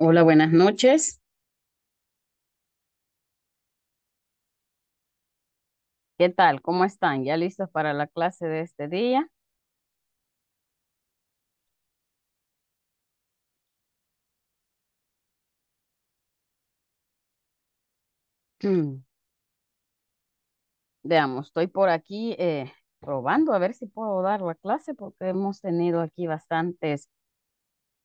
Hola, buenas noches. ¿Qué tal? ¿Cómo están? ¿Ya listos para la clase de este día? Mm. Veamos, estoy por aquí eh, probando a ver si puedo dar la clase porque hemos tenido aquí bastantes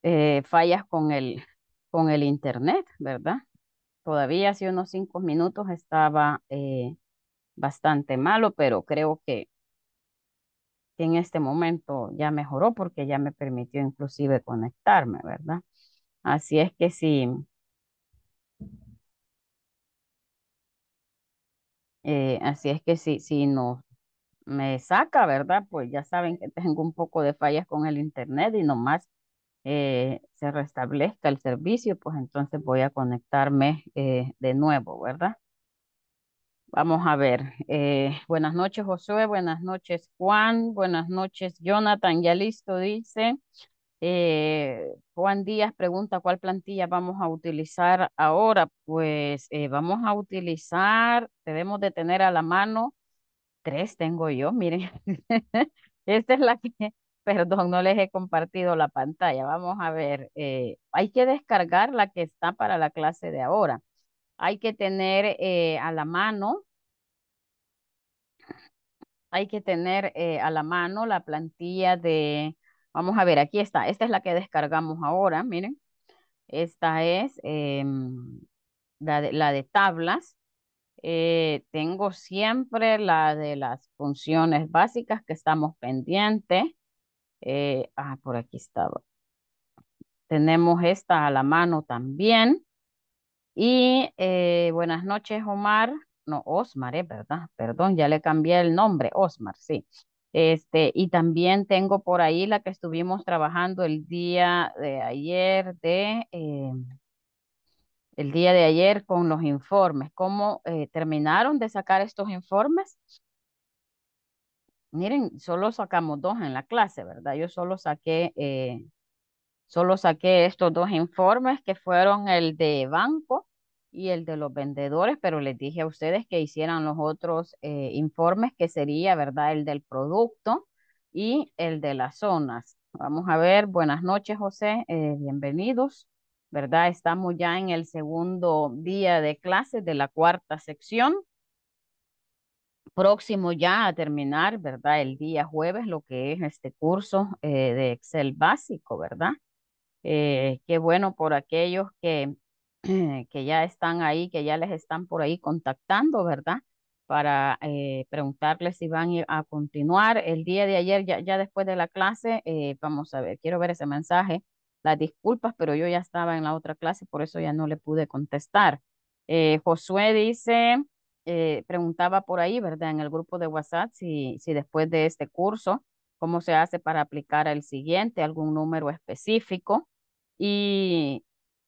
eh, fallas con el, con el internet, ¿verdad? Todavía hace unos cinco minutos estaba eh, bastante malo, pero creo que en este momento ya mejoró porque ya me permitió inclusive conectarme, ¿verdad? Así es que si Eh, así es que si, si me saca, ¿verdad? Pues ya saben que tengo un poco de fallas con el internet y nomás eh, se restablezca el servicio, pues entonces voy a conectarme eh, de nuevo, ¿verdad? Vamos a ver. Eh, buenas noches, Josué. Buenas noches, Juan. Buenas noches, Jonathan. Ya listo, dice. Eh, Juan Díaz pregunta cuál plantilla vamos a utilizar ahora. Pues eh, vamos a utilizar, debemos de tener a la mano, tres tengo yo, miren. Esta es la que, perdón, no les he compartido la pantalla. Vamos a ver, eh, hay que descargar la que está para la clase de ahora. Hay que tener eh, a la mano hay que tener a la mano la plantilla de Vamos a ver, aquí está. Esta es la que descargamos ahora, miren. Esta es em, la, de, tablas. Eh, tengo siempre la de las funciones básicas que estamos pendientes. Eh, ah, por aquí estaba. Tenemos esta a la mano también. Y eh, buenas noches, Omar. No, Osmar, ¿verdad? Perdón, ya le cambié el nombre. Osmar, sí. Este, y también tengo por ahí la que estuvimos trabajando el día de ayer de eh, el día de ayer con los informes. ¿Cómo eh, terminaron de sacar estos informes? Miren, solo sacamos dos en la clase, ¿verdad? Yo solo saqué, eh, solo saqué estos dos informes que fueron el de banco y el de los vendedores, pero les dije a ustedes que hicieran los otros eh, informes, que sería, ¿verdad?, el del producto y el de las zonas. Vamos a ver, buenas noches, José, eh, bienvenidos, ¿verdad? Estamos ya en el segundo día de clases de la cuarta sección, próximo ya a terminar, ¿verdad?, el día jueves, lo que es este curso eh, de Excel básico, ¿verdad? qué bueno por aquellos que que ya están ahí, que ya les están por ahí contactando, ¿verdad? Para eh, preguntarles si van a continuar. El día de ayer, ya, después de la clase, eh, vamos a ver, quiero ver ese mensaje. Las disculpas, pero yo ya estaba en la otra clase, por eso ya no le pude contestar. Eh, Josué dice, preguntaba por ahí, ¿verdad? En el grupo de WhatsApp, si, si después de este curso, ¿cómo se hace para aplicar el siguiente, algún número específico? Y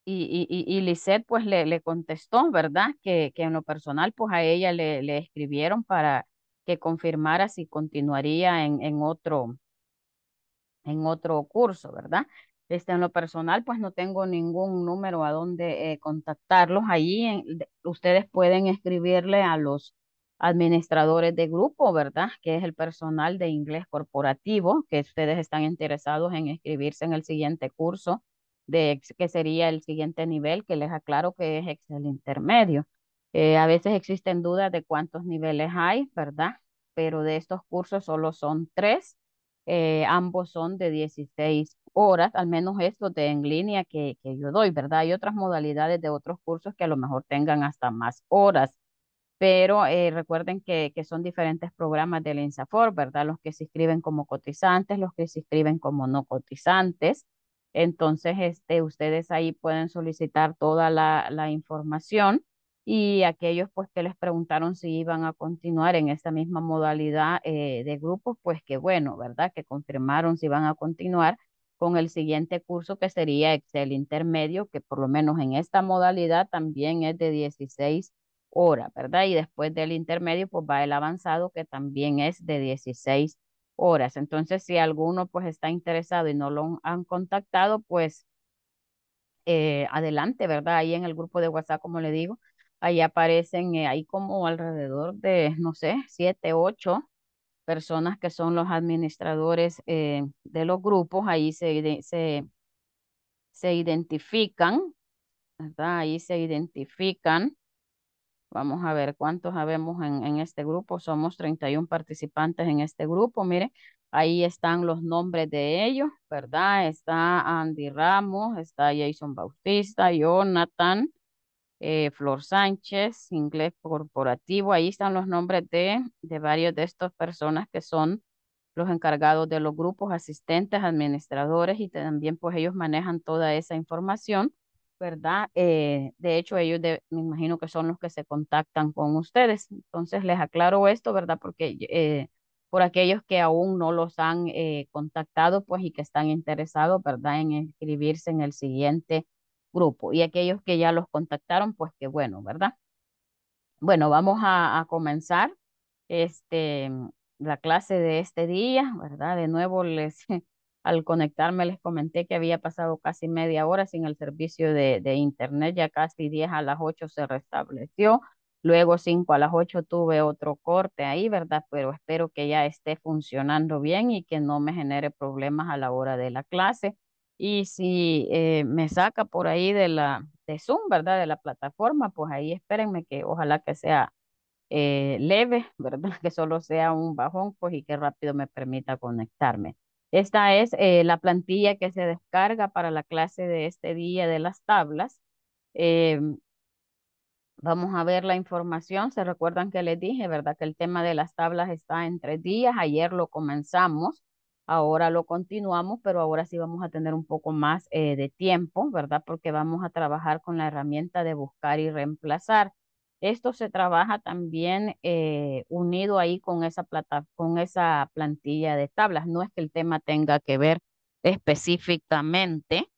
y, y, Lisette pues le, le contestó, ¿verdad? Que, que, en lo personal pues a ella le, le escribieron para que confirmara si continuaría en, otro, en otro curso, ¿verdad? Este, en lo personal, pues no tengo ningún número a donde eh, contactarlos. Allí ustedes pueden escribirle a los administradores de grupo, ¿verdad? Que es el personal de inglés corporativo, que ustedes están interesados en escribirse en el siguiente curso que sería el siguiente nivel, que les aclaro que es el intermedio. Eh, a veces existen dudas de cuántos niveles hay, ¿verdad? Pero de estos cursos solo son tres. Eh, ambos son de 16 horas, al menos esto de en línea que, yo doy, ¿verdad? Hay otras modalidades de otros cursos que a lo mejor tengan hasta más horas pero eh, recuerden que, que, son diferentes programas del INSAFOR, ¿verdad? Los que se inscriben como cotizantes, los que se inscriben como no cotizantes, entonces, este, ustedes ahí pueden solicitar toda la, información y aquellos pues que les preguntaron si iban a continuar en esta misma modalidad eh, de grupos, pues que bueno, ¿verdad? Que confirmaron si van a continuar con el siguiente curso que sería Excel intermedio, que por lo menos en esta modalidad también es de 16 horas, ¿verdad? Y después del intermedio pues va el avanzado que también es de 16 horas. Entonces, si alguno pues está interesado y no lo han contactado, pues eh, adelante, ¿verdad? Ahí en el grupo de WhatsApp, como le digo, ahí aparecen, eh, ahí como alrededor de, no sé, siete, ocho personas que son los administradores eh, de los grupos, ahí se, se, se identifican, ¿verdad? Ahí se identifican Vamos a ver cuántos habemos en, este grupo. Somos 31 participantes en este grupo. Miren, ahí están los nombres de ellos, ¿verdad? Está Andy Ramos, está Jason Bautista, Jonathan, eh, Flor Sánchez, Inglés Corporativo. Ahí están los nombres de, de varios de estas personas que son los encargados de los grupos, asistentes, administradores y también pues ellos manejan toda esa información ¿verdad? Eh, de hecho, ellos me imagino que son los que se contactan con ustedes. Entonces, les aclaro esto, ¿verdad? Porque eh, por aquellos que aún no los han eh, contactado, pues y que están interesados, ¿verdad? En inscribirse en el siguiente grupo. Y aquellos que ya los contactaron, pues que bueno, ¿verdad? Bueno, vamos a, a comenzar este, la clase de este día, ¿verdad? De nuevo les... Al conectarme les comenté que había pasado casi media hora sin el servicio de, internet, ya casi 10 a las 8 se restableció, luego 5 a las 8 tuve otro corte ahí, ¿verdad? Pero espero que ya esté funcionando bien y que no me genere problemas a la hora de la clase. Y si eh, me saca por ahí de la de Zoom, ¿verdad? De la plataforma, pues ahí espérenme que ojalá que sea eh, leve, ¿verdad? Que solo sea un bajón, pues y que rápido me permita conectarme. Esta es eh, la plantilla que se descarga para la clase de este día de las tablas. Em, vamos a ver la información. Se recuerdan que les dije, ¿verdad? Que el tema de las tablas está en tres días. Ayer lo comenzamos, ahora lo continuamos, pero ahora sí vamos a tener un poco más eh, de tiempo, ¿verdad? Porque vamos a trabajar con la herramienta de buscar y reemplazar. Esto se trabaja también eh, unido ahí con esa, plata, con esa plantilla de tablas. No es que el tema tenga que ver específicamente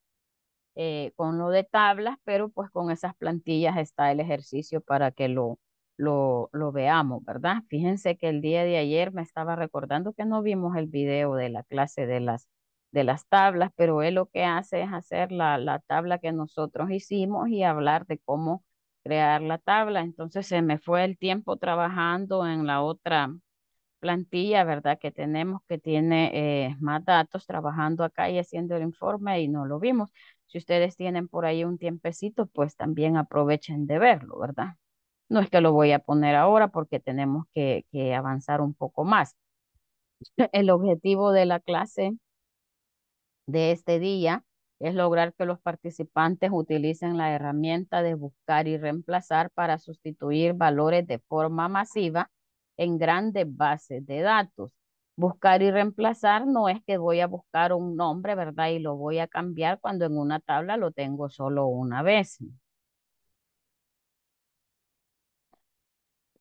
eh, con lo de tablas, pero pues con esas plantillas está el ejercicio para que lo, lo, lo veamos, ¿verdad? Fíjense que el día de ayer me estaba recordando que no vimos el video de la clase de las de las tablas, pero él lo que hace es hacer la, la, tabla que nosotros hicimos y hablar de cómo crear la tabla. Entonces se me fue el tiempo trabajando en la otra plantilla, ¿verdad? Que tenemos que tiene eh, más datos trabajando acá y haciendo el informe y no lo vimos. Si ustedes tienen por ahí un tiempecito, pues también aprovechen de verlo, ¿verdad? No es que lo voy a poner ahora porque tenemos que avanzar un poco más. El objetivo de la clase de este día es lograr que los participantes utilicen la herramienta de buscar y reemplazar para sustituir valores de forma masiva en grandes bases de datos. Buscar y reemplazar no es que voy a buscar un nombre, ¿verdad? Y lo voy a cambiar cuando en una tabla lo tengo solo una vez.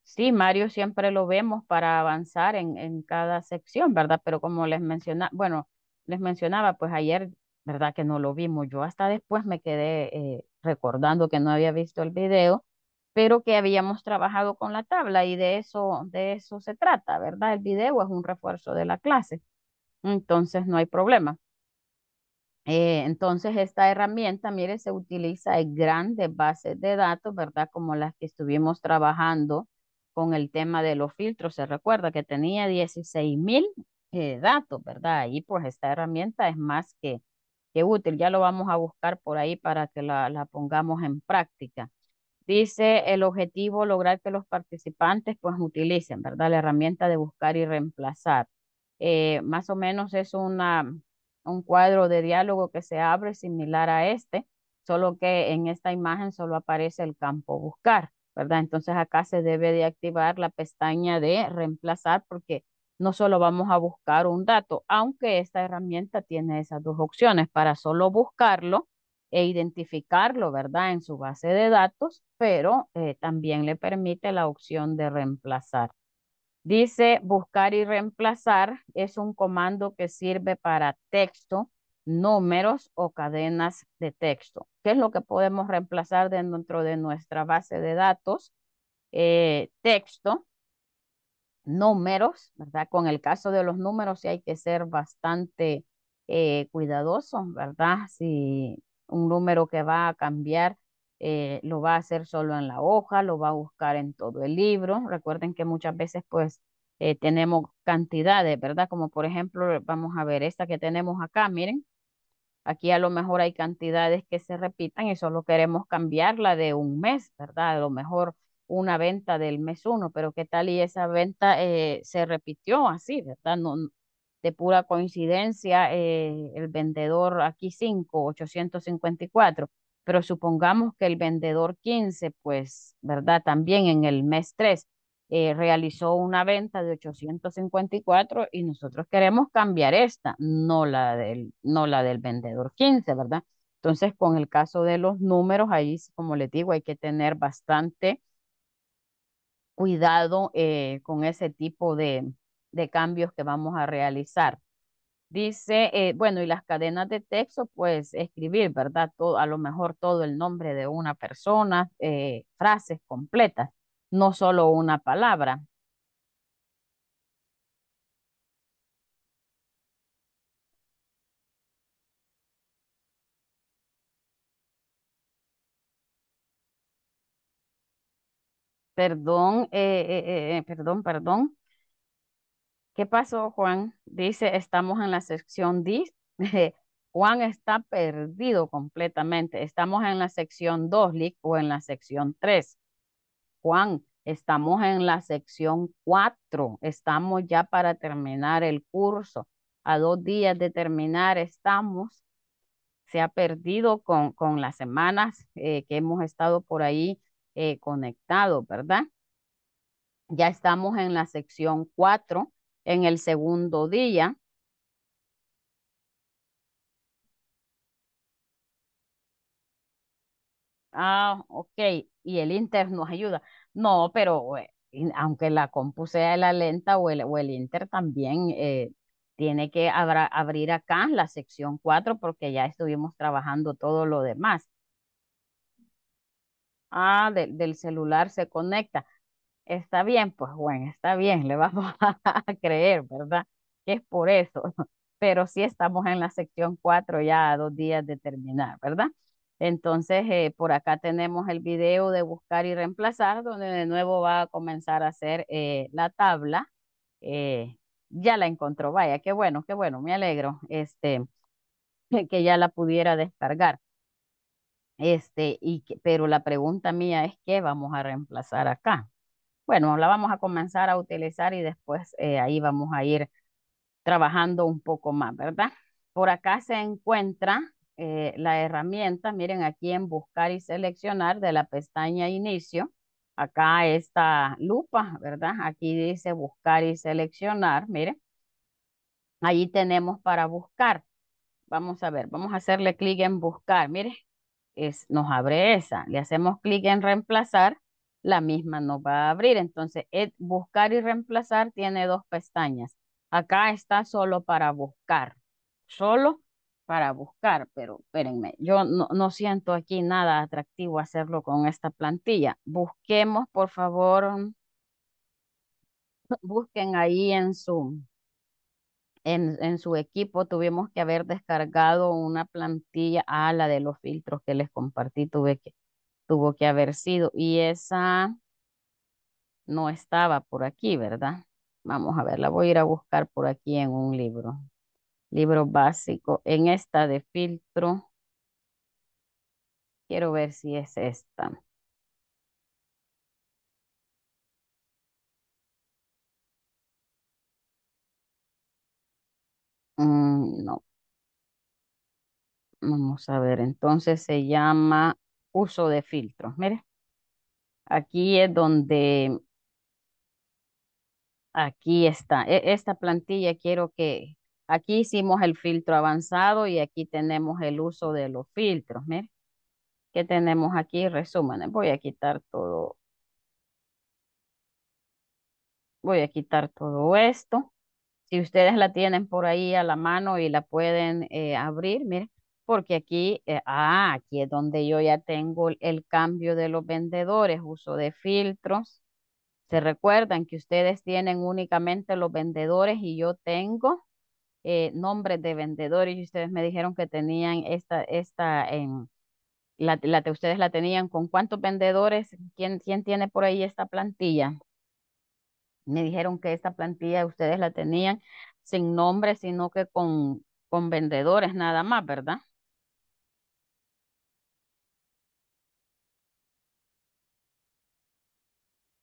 Sí, Mario siempre lo vemos para avanzar en, cada sección, ¿verdad? Pero como les mencionaba, bueno, les mencionaba, pues ayer ¿verdad? Que no lo vimos. Yo hasta después me quedé eh, recordando que no había visto el video, pero que habíamos trabajado con la tabla y de eso, de eso se trata, ¿verdad? El video es un refuerzo de la clase, entonces no hay problema. Eh, entonces esta herramienta, mire, se utiliza en grandes bases de datos, ¿verdad? Como las que estuvimos trabajando con el tema de los filtros, se recuerda que tenía 16.000 mil eh, datos, ¿verdad? Y pues esta herramienta es más que, Qué útil, ya lo vamos a buscar por ahí para que la, la pongamos en práctica. Dice el objetivo, lograr que los participantes pues utilicen, ¿verdad? La herramienta de buscar y reemplazar. Eh, más o menos es una, un cuadro de diálogo que se abre similar a este, solo que en esta imagen solo aparece el campo buscar, ¿verdad? Entonces acá se debe de activar la pestaña de reemplazar porque no solo vamos a buscar un dato, aunque esta herramienta tiene esas dos opciones para solo buscarlo e identificarlo, ¿verdad? En su base de datos, pero eh, también le permite la opción de reemplazar. Dice buscar y reemplazar es un comando que sirve para texto, números o cadenas de texto. ¿Qué es lo que podemos reemplazar dentro de nuestra base de datos? Eh, texto, números, ¿verdad? Con el caso de los números sí hay que ser bastante cuidadosos eh, cuidadoso, ¿verdad? Si un número que va a cambiar eh, lo va a hacer solo en la hoja, lo va a buscar en todo el libro. Recuerden que muchas veces pues eh, tenemos cantidades, ¿verdad? Como por ejemplo, vamos a ver esta que tenemos acá, miren. Aquí a lo mejor hay cantidades que se repitan y solo queremos cambiarla de un mes, ¿verdad? A lo mejor una venta del mes uno, pero qué tal y esa venta eh, se repitió así, ¿verdad? No, de pura coincidencia, eh, el vendedor aquí 5, 854, pero supongamos que el vendedor 15, pues, ¿verdad? También en el mes 3 eh, realizó una venta de 854 y nosotros queremos cambiar esta, no la del, no la del vendedor 15, ¿verdad? Entonces, con el caso de los números, ahí, como les digo, hay que tener bastante cuidado eh, con ese tipo de, cambios que vamos a realizar. Dice, eh, bueno, y las cadenas de texto, pues escribir, ¿verdad? Todo, a lo mejor todo el nombre de una persona, eh, frases completas, no solo una palabra. Perdón, eh, eh, eh, perdón, perdón. ¿Qué pasó, Juan? Dice, estamos en la sección D. Juan está perdido completamente. Estamos en la sección 2, Lick, o en la sección 3. Juan, estamos en la sección 4. Estamos ya para terminar el curso. A dos días de terminar estamos. Se ha perdido con, con las semanas que hemos estado por ahí eh, conectado, ¿verdad? Ya estamos en la sección 4, en el segundo día. Ah, ok, y el Inter nos ayuda. No, pero aunque la compu sea la lenta o el, Inter también eh, tiene que abrir acá la sección 4 porque ya estuvimos trabajando todo lo demás. Ah, del celular se conecta. Está bien, pues bueno, está bien, le vamos a, creer, ¿verdad? Que es por eso. Pero sí estamos en la sección 4 ya a dos días de terminar, ¿verdad? Entonces, eh, por acá tenemos el video de buscar y reemplazar, donde de nuevo va a comenzar a hacer eh, la tabla. Eh, ya la encontró, vaya, qué bueno, qué bueno, me alegro este, que ya la pudiera descargar. Este, y, pero la pregunta mía es, ¿qué vamos a reemplazar acá? Bueno, la vamos a comenzar a utilizar y después eh, ahí vamos a ir trabajando un poco más, ¿verdad? Por acá se encuentra eh, la herramienta, miren aquí en buscar y seleccionar de la pestaña inicio, acá esta lupa, ¿verdad? Aquí dice buscar y seleccionar, miren. ahí tenemos para buscar. Vamos a ver, vamos a hacerle clic en buscar. miren nos abre esa. Le hacemos clic en reemplazar, la misma nos va a abrir. Entonces, ed, buscar y reemplazar tiene dos pestañas. Acá está solo para buscar, solo para buscar, pero espérenme, yo no, no siento aquí nada atractivo hacerlo con esta plantilla. Busquemos, por favor, busquen ahí en Zoom en, su equipo tuvimos que haber descargado una plantilla a ah, la de los filtros que les compartí, tuve que, tuvo que haber sido. Y esa no estaba por aquí, ¿verdad? Vamos a ver, la voy a ir a buscar por aquí en un libro. Libro básico. En esta de filtro. Quiero ver si es esta. Mm, no, vamos a ver. Entonces se llama uso de filtros. Mire, aquí es donde... Aquí está. E, esta plantilla quiero que... Aquí hicimos el filtro avanzado y aquí tenemos el uso de los filtros. Mire, ¿qué tenemos aquí? Resúmenes. Voy a quitar todo voy a quitar todo esto. Si ustedes la tienen por ahí a la mano y la pueden eh, abrir, miren, porque aquí, eh, ah, aquí es donde yo ya tengo el cambio de los vendedores, uso de filtros. Se recuerdan que ustedes tienen únicamente los vendedores y yo tengo eh, nombres de vendedores y ustedes me dijeron que tenían esta, esta, en, la, la, ustedes la tenían con cuántos vendedores, ¿Quién, quién tiene por ahí esta plantilla? me dijeron que esta plantilla ustedes la tenían sin nombre, sino que con, con vendedores nada más, ¿verdad?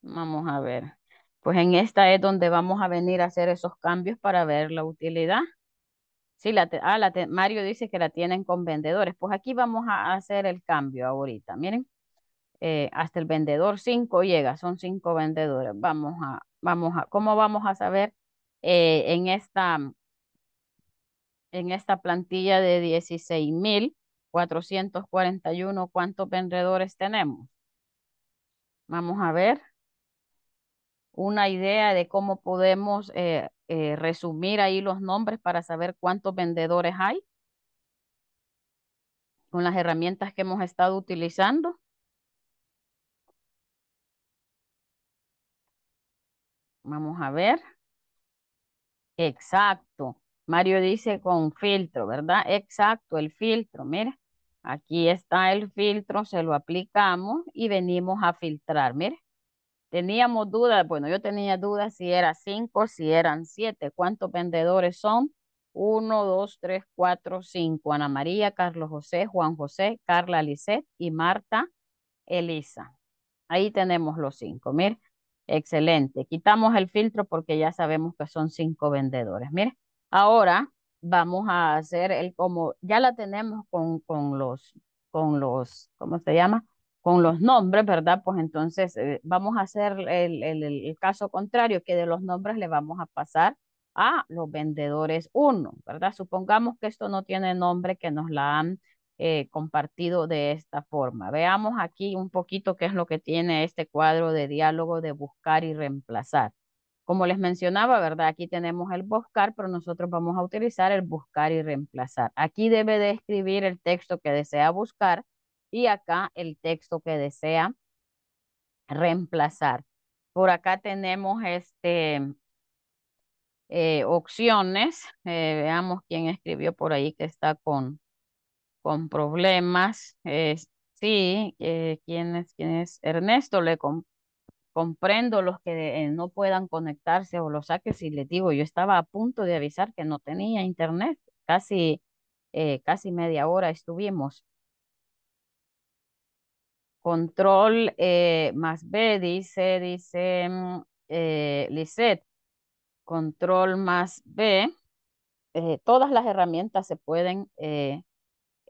Vamos a ver. Pues en esta es donde vamos a venir a hacer esos cambios para ver la utilidad. Sí, la ah, Mario dice que la tienen con vendedores. Pues aquí vamos a hacer el cambio ahorita. Miren, eh, hasta el vendedor 5 llega, son 5 vendedores. Vamos a, a, cómo vamos a saber eh, en esta mm, en esta plantilla de 16,441 cuántos vendedores tenemos. Vamos a ver una idea de cómo podemos eh, eh, resumir ahí los nombres para saber cuántos vendedores hay con las herramientas que hemos estado utilizando. Vamos a ver. Exacto. Mario dice con filtro, ¿verdad? Exacto, el filtro. Mira, aquí está el filtro, se lo aplicamos y venimos a filtrar. Mira, teníamos dudas, bueno, yo tenía dudas si era cinco, si eran siete. ¿Cuántos vendedores son? Uno, dos, tres, cuatro, cinco. Ana María, Carlos José, Juan José, Carla Lisset y Marta Elisa. Ahí tenemos los cinco. Mira, Excelente. Quitamos el filtro porque ya sabemos que son cinco vendedores. Mire, ahora vamos a hacer el como ya la tenemos con, con los, con los, ¿cómo se llama? Con los nombres, ¿verdad? Pues entonces eh, vamos a hacer el, el, caso contrario, que de los nombres le vamos a pasar a los vendedores uno, ¿verdad? Supongamos que esto no tiene nombre que nos la han eh, compartido de esta forma. Veamos aquí un poquito qué es lo que tiene este cuadro de diálogo de buscar y reemplazar. Como les mencionaba, ¿verdad? Aquí tenemos el buscar, pero nosotros vamos a utilizar el buscar y reemplazar. Aquí debe de escribir el texto que desea buscar y acá el texto que desea reemplazar. Por acá tenemos este, eh, opciones. Eh, veamos quién escribió por ahí que está con, con problemas. Eh, sí, eh, ¿quién, es, Ernesto? Le comprendo los que eh, no puedan conectarse o los saques y les digo, yo estaba a punto de avisar que no tenía internet. Casi, casi media hora estuvimos. Control más B dice, dice mm, Lisette, control más B. todas las herramientas se pueden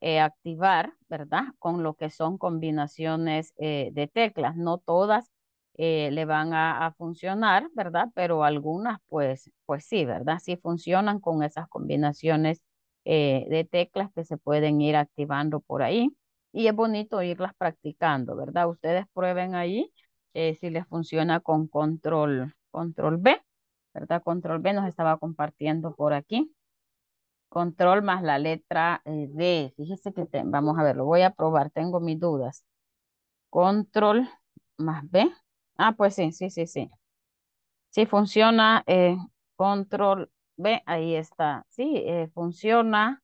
eh, activar, ¿verdad? Con lo que son combinaciones eh, de teclas. No todas eh, le van a, funcionar, ¿verdad? Pero algunas, pues, pues sí, ¿verdad? Sí funcionan con esas combinaciones de teclas que se pueden ir activando por ahí. Y es bonito irlas practicando, ¿verdad? Ustedes prueben ahí si les funciona con control, control B, ¿verdad? Control B nos estaba compartiendo por aquí. Control más la letra eh, D. Fíjese que vamos a ver, lo voy a probar, tengo mis dudas. Control más B. Ah, pues sí, sí, sí, sí. Sí, funciona eh, control B, ahí está. Sí, eh, funciona.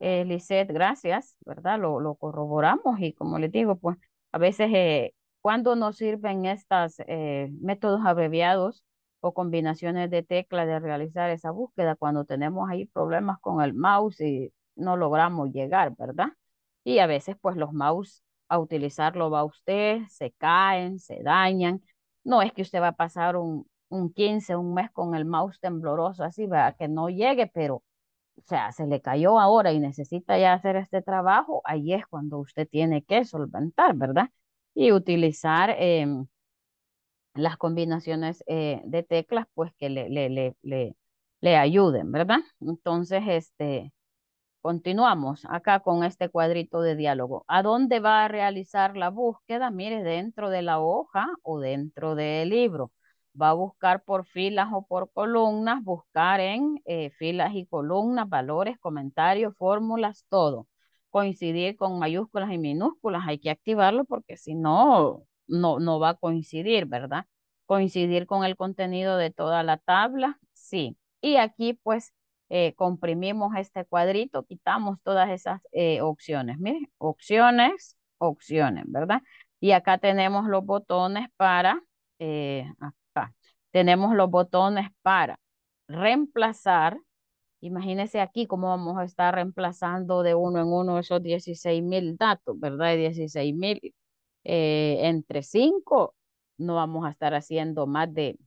Eh, gracias, ¿verdad? Lo, lo, corroboramos y como les digo, pues a veces cuando nos sirven estos métodos abreviados, o combinaciones de teclas de realizar esa búsqueda cuando tenemos ahí problemas con el mouse y no logramos llegar, ¿verdad? Y a veces pues los mouse a utilizarlo va usted, se caen, se dañan. No es que usted va a pasar un, un 15, un mes con el mouse tembloroso así, ¿verdad? Que no llegue, pero o sea, se le cayó ahora y necesita ya hacer este trabajo, ahí es cuando usted tiene que solventar, ¿verdad? Y utilizar... Em, las combinaciones eh, de teclas, pues que le, le, le, le, ayuden, ¿verdad? Entonces, este, continuamos acá con este cuadrito de diálogo. ¿A dónde va a realizar la búsqueda? Mire, dentro de la hoja o dentro del libro. Va a buscar por filas o por columnas, buscar en eh, filas y columnas, valores, comentarios, fórmulas, todo. Coincidir con mayúsculas y minúsculas, hay que activarlo porque si no, no, va a coincidir, ¿verdad? Coincidir con el contenido de toda la tabla, sí. Y aquí pues eh, comprimimos este cuadrito, quitamos todas esas eh, opciones. Miren, opciones, opciones, ¿verdad? Y acá tenemos los botones para, eh, acá, tenemos los botones para reemplazar. Imagínense aquí cómo vamos a estar reemplazando de uno en uno esos 16 mil datos, ¿verdad? 16 mil eh, entre cinco no vamos a estar haciendo más de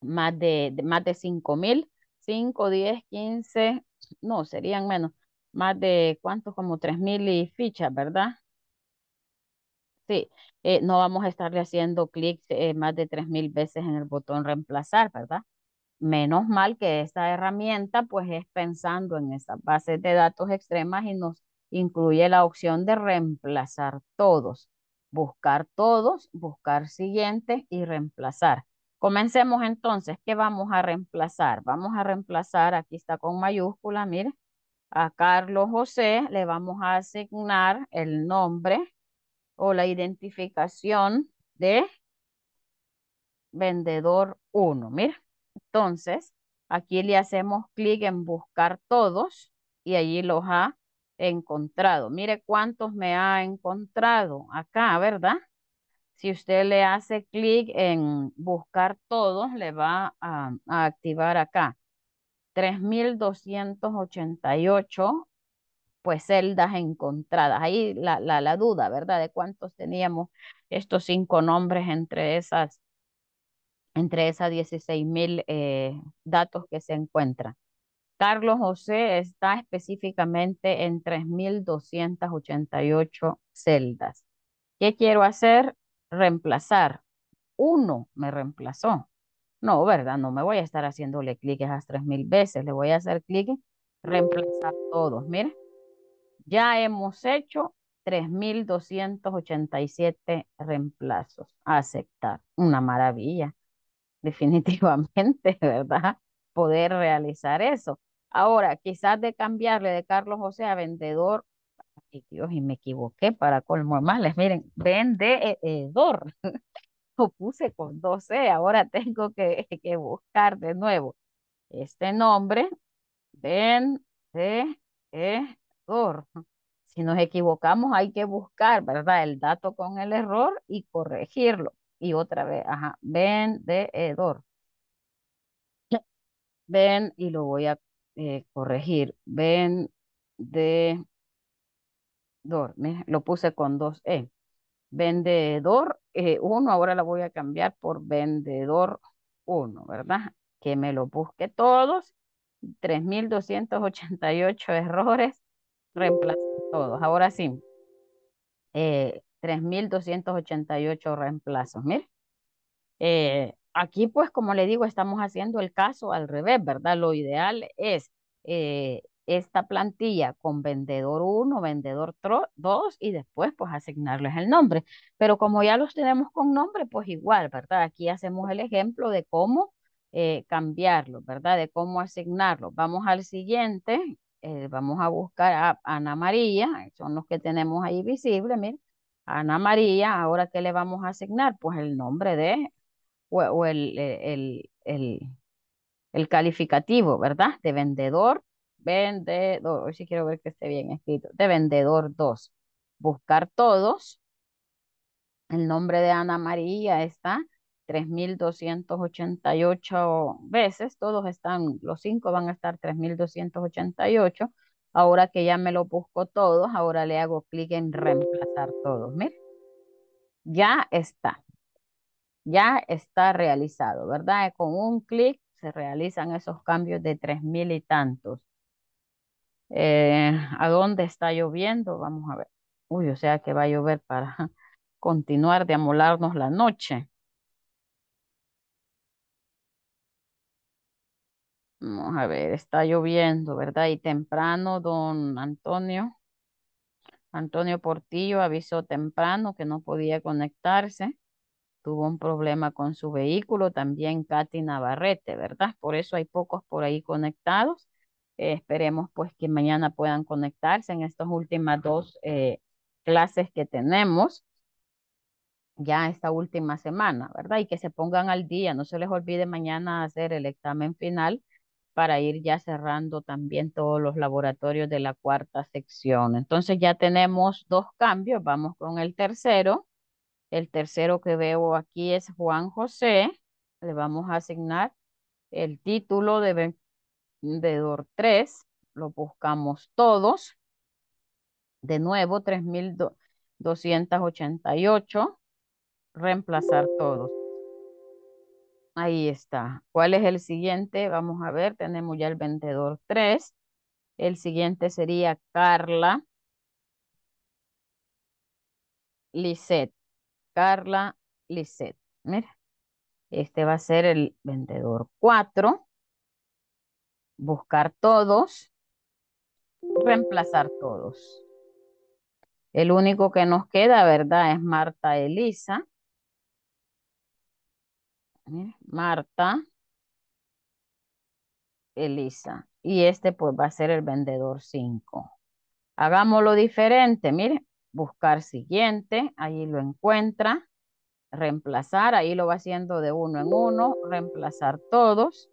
más de, más de cinco mil, cinco, diez, quince, no, serían menos, más de cuántos, como tres mil fichas, ¿verdad? Sí, eh, no vamos a estarle haciendo clic eh, más de tres mil veces en el botón reemplazar, ¿verdad? Menos mal que esta herramienta pues es pensando en esas bases de datos extremas y nos incluye la opción de reemplazar todos buscar todos, buscar siguiente y reemplazar. Comencemos entonces, ¿qué vamos a reemplazar? Vamos a reemplazar, aquí está con mayúscula, mire, a Carlos José le vamos a asignar el nombre o la identificación de vendedor 1, mire. Entonces, aquí le hacemos clic en buscar todos y allí los ha encontrado. Mire cuántos me ha encontrado acá, ¿verdad? Si usted le hace clic en buscar todos, le va a, activar acá. 3,288 pues celdas encontradas. Ahí la, la, la, duda, ¿verdad? De cuántos teníamos estos cinco nombres entre esas, entre esas mil eh, datos que se encuentran. Carlos José está específicamente en 3.288 celdas. ¿Qué quiero hacer? Reemplazar. Uno me reemplazó. No, ¿verdad? No me voy a estar haciéndole clic esas 3.000 veces. Le voy a hacer clic, reemplazar todos. Mira, ya hemos hecho 3.287 reemplazos. Aceptar. Una maravilla. Definitivamente, ¿verdad? Poder realizar eso. Ahora, quizás de cambiarle de Carlos José a vendedor, Dios, y me equivoqué para colmo males, miren, vendedor, lo puse con 12, e, ahora tengo que, que buscar de nuevo este nombre, vendedor. Si nos equivocamos hay que buscar, ¿verdad? El dato con el error y corregirlo. Y otra vez, ajá, vendedor. Ven y lo voy a eh, corregir, vendedor, lo puse con dos E, vendedor 1, eh, ahora la voy a cambiar por vendedor uno, ¿verdad? Que me lo busque todos, 3.288 errores, reemplazo todos, ahora sí, eh, y 3.288 reemplazos, miren, aquí, pues, como le digo, estamos haciendo el caso al revés, ¿verdad? Lo ideal es eh, esta plantilla con vendedor 1, vendedor 2 y después, pues, asignarles el nombre. Pero como ya los tenemos con nombre, pues igual, ¿verdad? Aquí hacemos el ejemplo de cómo eh, cambiarlo, ¿verdad? De cómo asignarlo. Vamos al siguiente. Eh, vamos a buscar a Ana María, son los que tenemos ahí visible, miren. Ana María, ahora qué le vamos a asignar? Pues el nombre de o, e, el, el, el, calificativo, ¿verdad? De vendedor, vendedor, hoy sí quiero ver que esté bien escrito, de vendedor 2. Buscar todos. El nombre de Ana María está 3.288 veces, todos están, los cinco van a estar 3.288. Ahora que ya me lo busco todos, ahora le hago clic en reemplazar todos. Mira, ya está ya está realizado, ¿verdad? Con un clic se realizan esos cambios de tres mil y tantos. Eh, ¿A dónde está lloviendo? Vamos a ver. Uy, o sea que va a llover para continuar de amolarnos la noche. Vamos a ver, está lloviendo, ¿verdad? Y temprano, don Antonio. Antonio Portillo avisó temprano que no podía conectarse tuvo un problema con su vehículo, también Katy Navarrete, ¿verdad? Por eso hay pocos por ahí conectados. Eh, esperemos pues que mañana puedan conectarse en estas últimas dos eh, clases que tenemos ya esta última semana, ¿verdad? Y que se pongan al día, no se les olvide mañana hacer el examen final para ir ya cerrando también todos los laboratorios de la cuarta sección. Entonces ya tenemos dos cambios, vamos con el tercero. El tercero que veo aquí es Juan José. Le vamos a asignar el título de vendedor 3. Lo buscamos todos. De nuevo, 3288. Reemplazar todos. Ahí está. ¿Cuál es el siguiente? Vamos a ver, tenemos ya el vendedor 3. El siguiente sería Carla. Lisette. Carla Lisset. Mira, este va a ser el vendedor 4. Buscar todos. Reemplazar todos. El único que nos queda, ¿verdad? Es Marta Elisa. Marta Elisa. Y este pues va a ser el vendedor 5. Hagámoslo diferente, miren, buscar siguiente, ahí lo encuentra, reemplazar, ahí lo va haciendo de uno en uno, reemplazar todos,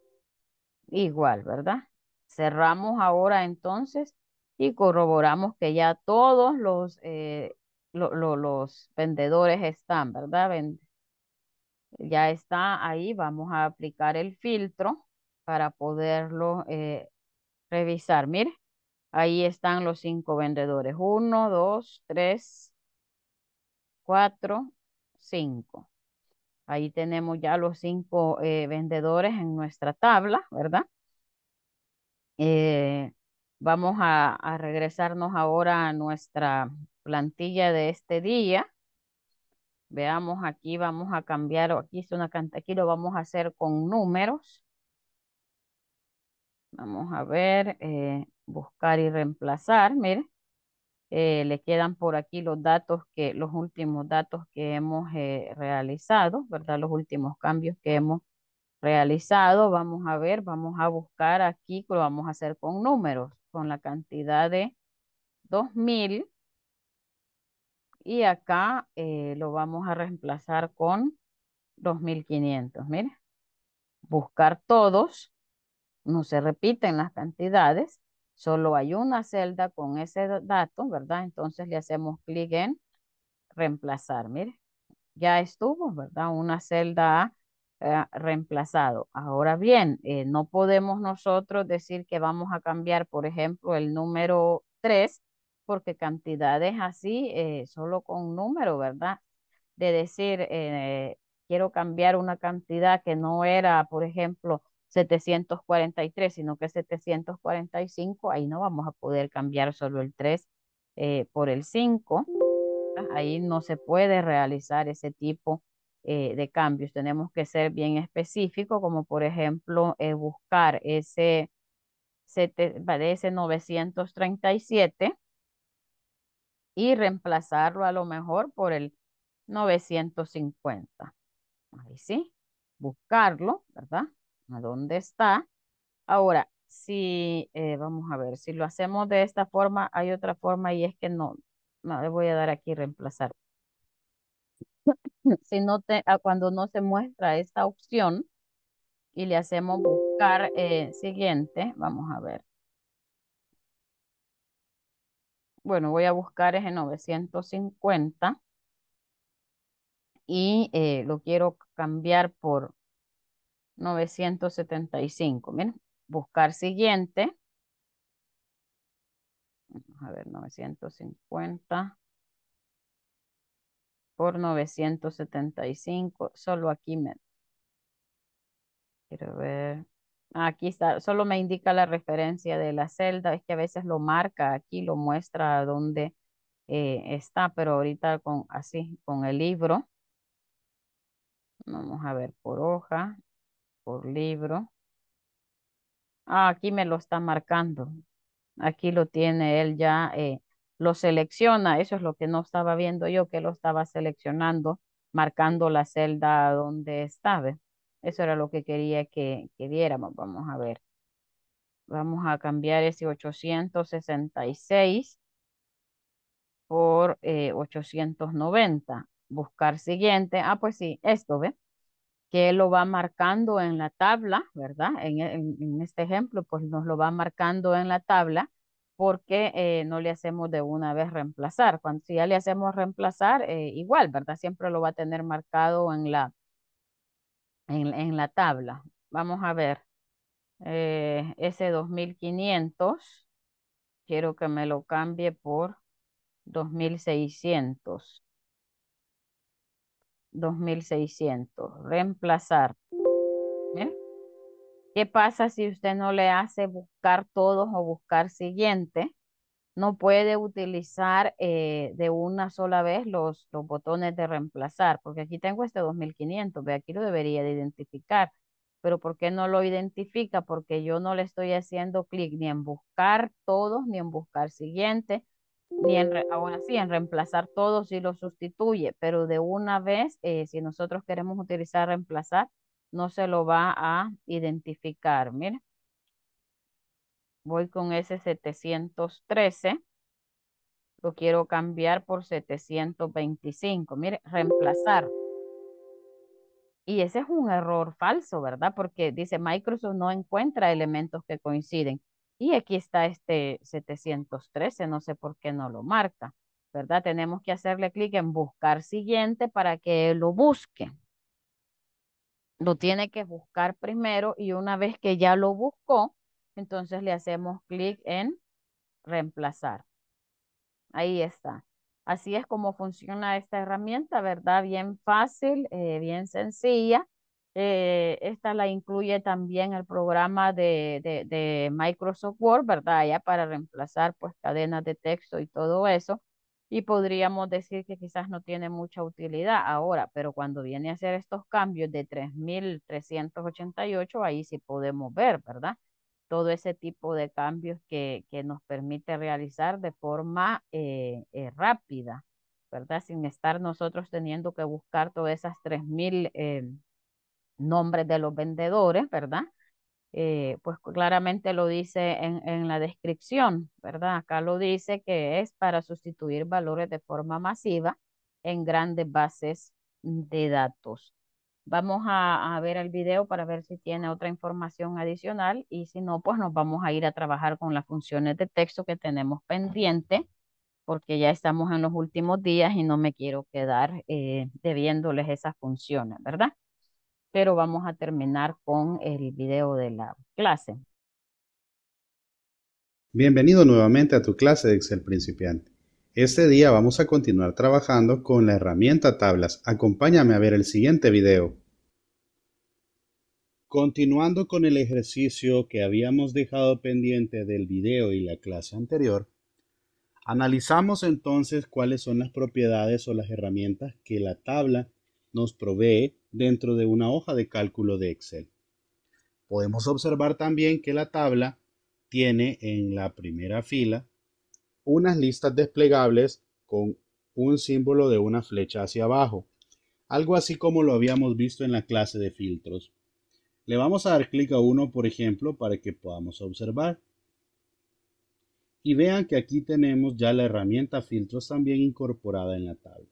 igual, ¿verdad? Cerramos ahora entonces y corroboramos que ya todos los, eh, los vendedores están, ¿verdad? ya está ahí, vamos a aplicar el filtro para poderlo eh, revisar. Mire, Ahí están los cinco vendedores. Uno, dos, tres, cuatro, cinco. Ahí tenemos ya los cinco eh, vendedores en nuestra tabla, ¿verdad? Eh, vamos a, regresarnos ahora a nuestra plantilla de este día. Veamos aquí, vamos a cambiar, aquí es una aquí lo vamos a hacer con números. Vamos a ver, eh, buscar y reemplazar, miren. Eh, le quedan por aquí los datos que, los últimos datos que hemos eh, realizado, ¿verdad? Los últimos cambios que hemos realizado. Vamos a ver, vamos a buscar aquí, lo vamos a hacer con números, con la cantidad de 2000. Y acá eh, lo vamos a reemplazar con 2500, miren. Buscar todos, no se repiten las cantidades. Solo hay una celda con ese dato, ¿verdad? Entonces le hacemos clic en reemplazar. Mire, ya estuvo, ¿verdad? Una celda eh, reemplazado. Ahora bien, eh, no podemos nosotros decir que vamos a cambiar, por ejemplo, el número 3, porque cantidades así, eh, solo con número, ¿verdad? De decir, quiero cambiar una cantidad que no era, por ejemplo, 743, sino que 745, ahí no vamos a poder cambiar solo el 3 eh, por el 5. Ahí no se puede realizar ese tipo eh, de cambios. Tenemos que ser bien específicos, como por ejemplo eh, buscar ese, de ese 937 y reemplazarlo a lo mejor por el 950. Ahí sí, buscarlo, ¿verdad? a dónde está. Ahora, si, eh, vamos a ver, si lo hacemos de esta forma, hay otra forma y es que no, no le voy a dar aquí reemplazar. si no te, ah, cuando no se muestra esta opción y le hacemos buscar eh, siguiente, vamos a ver. Bueno, voy a buscar ese 950 y eh, lo quiero cambiar por 975. Miren, buscar siguiente. Vamos a ver, 950 por 975. Solo aquí me... Quiero ver. Ah, aquí está, solo me indica la referencia de la celda. Es que a veces lo marca aquí, lo muestra dónde eh, está, pero ahorita con así, con el libro. Vamos a ver por hoja por libro. Ah, aquí me lo está marcando. Aquí lo tiene él ya, eh, lo selecciona. Eso es lo que no estaba viendo yo, que lo estaba seleccionando, marcando la celda donde estaba. Eso era lo que quería que, que viéramos. Vamos a ver. Vamos a cambiar ese 866 por 890. Eh, Buscar siguiente. Ah, pues sí, esto, ¿ve? que lo va marcando en la tabla, ¿verdad? En, en, este ejemplo, pues nos lo va marcando en la tabla porque eh, no le hacemos de una vez reemplazar. Cuando si ya le hacemos reemplazar, eh, igual, ¿verdad? Siempre lo va a tener marcado en la, en, la tabla. Vamos a ver, eh, ese 2500, quiero que me lo cambie por 2600. 2600. Reemplazar. ¿Qué pasa si usted no le hace buscar todos o buscar siguiente? No puede utilizar eh, de una sola vez los, los botones de reemplazar, porque aquí tengo este 2500, ve, aquí lo debería de identificar. Pero ¿por qué no lo identifica? Porque yo no le estoy haciendo clic ni en buscar todos, ni en buscar siguiente, ni en, aún así en reemplazar todo si lo sustituye, pero de una vez, eh, si nosotros queremos utilizar reemplazar, no se lo va a identificar. mire voy con ese 713, lo quiero cambiar por 725. Mire, reemplazar. Y ese es un error falso, ¿verdad? Porque dice Microsoft no encuentra elementos que coinciden. Y aquí está este 713, no sé por qué no lo marca, ¿verdad? Tenemos que hacerle clic en buscar siguiente para que lo busque. Lo tiene que buscar primero y una vez que ya lo buscó, entonces le hacemos clic en reemplazar. Ahí está. Así es como funciona esta herramienta, ¿verdad? Bien fácil, eh, bien sencilla. Eh, esta la incluye también el programa de, de, Microsoft Word, ¿verdad? Ya para reemplazar pues cadenas de texto y todo eso. Y podríamos decir que quizás no tiene mucha utilidad ahora, pero cuando viene a hacer estos cambios de 3.388, ahí sí podemos ver, ¿verdad? Todo ese tipo de cambios que, nos permite realizar de forma eh, eh, rápida, ¿verdad? Sin estar nosotros teniendo que buscar todas esas 3.000 nombres de los vendedores, ¿verdad? Eh, pues claramente lo dice en, la descripción, ¿verdad? Acá lo dice que es para sustituir valores de forma masiva en grandes bases de datos. Vamos a, ver el video para ver si tiene otra información adicional y si no, pues nos vamos a ir a trabajar con las funciones de texto que tenemos pendiente porque ya estamos en los últimos días y no me quiero quedar eh, debiéndoles esas funciones, ¿verdad? pero vamos a terminar con el video de la clase. Bienvenido nuevamente a tu clase de Excel principiante. Este día vamos a continuar trabajando con la herramienta tablas. Acompáñame a ver el siguiente video. Continuando con el ejercicio que habíamos dejado pendiente del video y la clase anterior, analizamos entonces cuáles son las propiedades o las herramientas que la tabla nos provee dentro de una hoja de cálculo de Excel. Podemos observar también que la tabla tiene en la primera fila unas listas desplegables con un símbolo de una flecha hacia abajo, algo así como lo habíamos visto en la clase de filtros. Le vamos a dar clic a uno, por ejemplo, para que podamos observar. Y vean que aquí tenemos ya la herramienta filtros también incorporada en la tabla.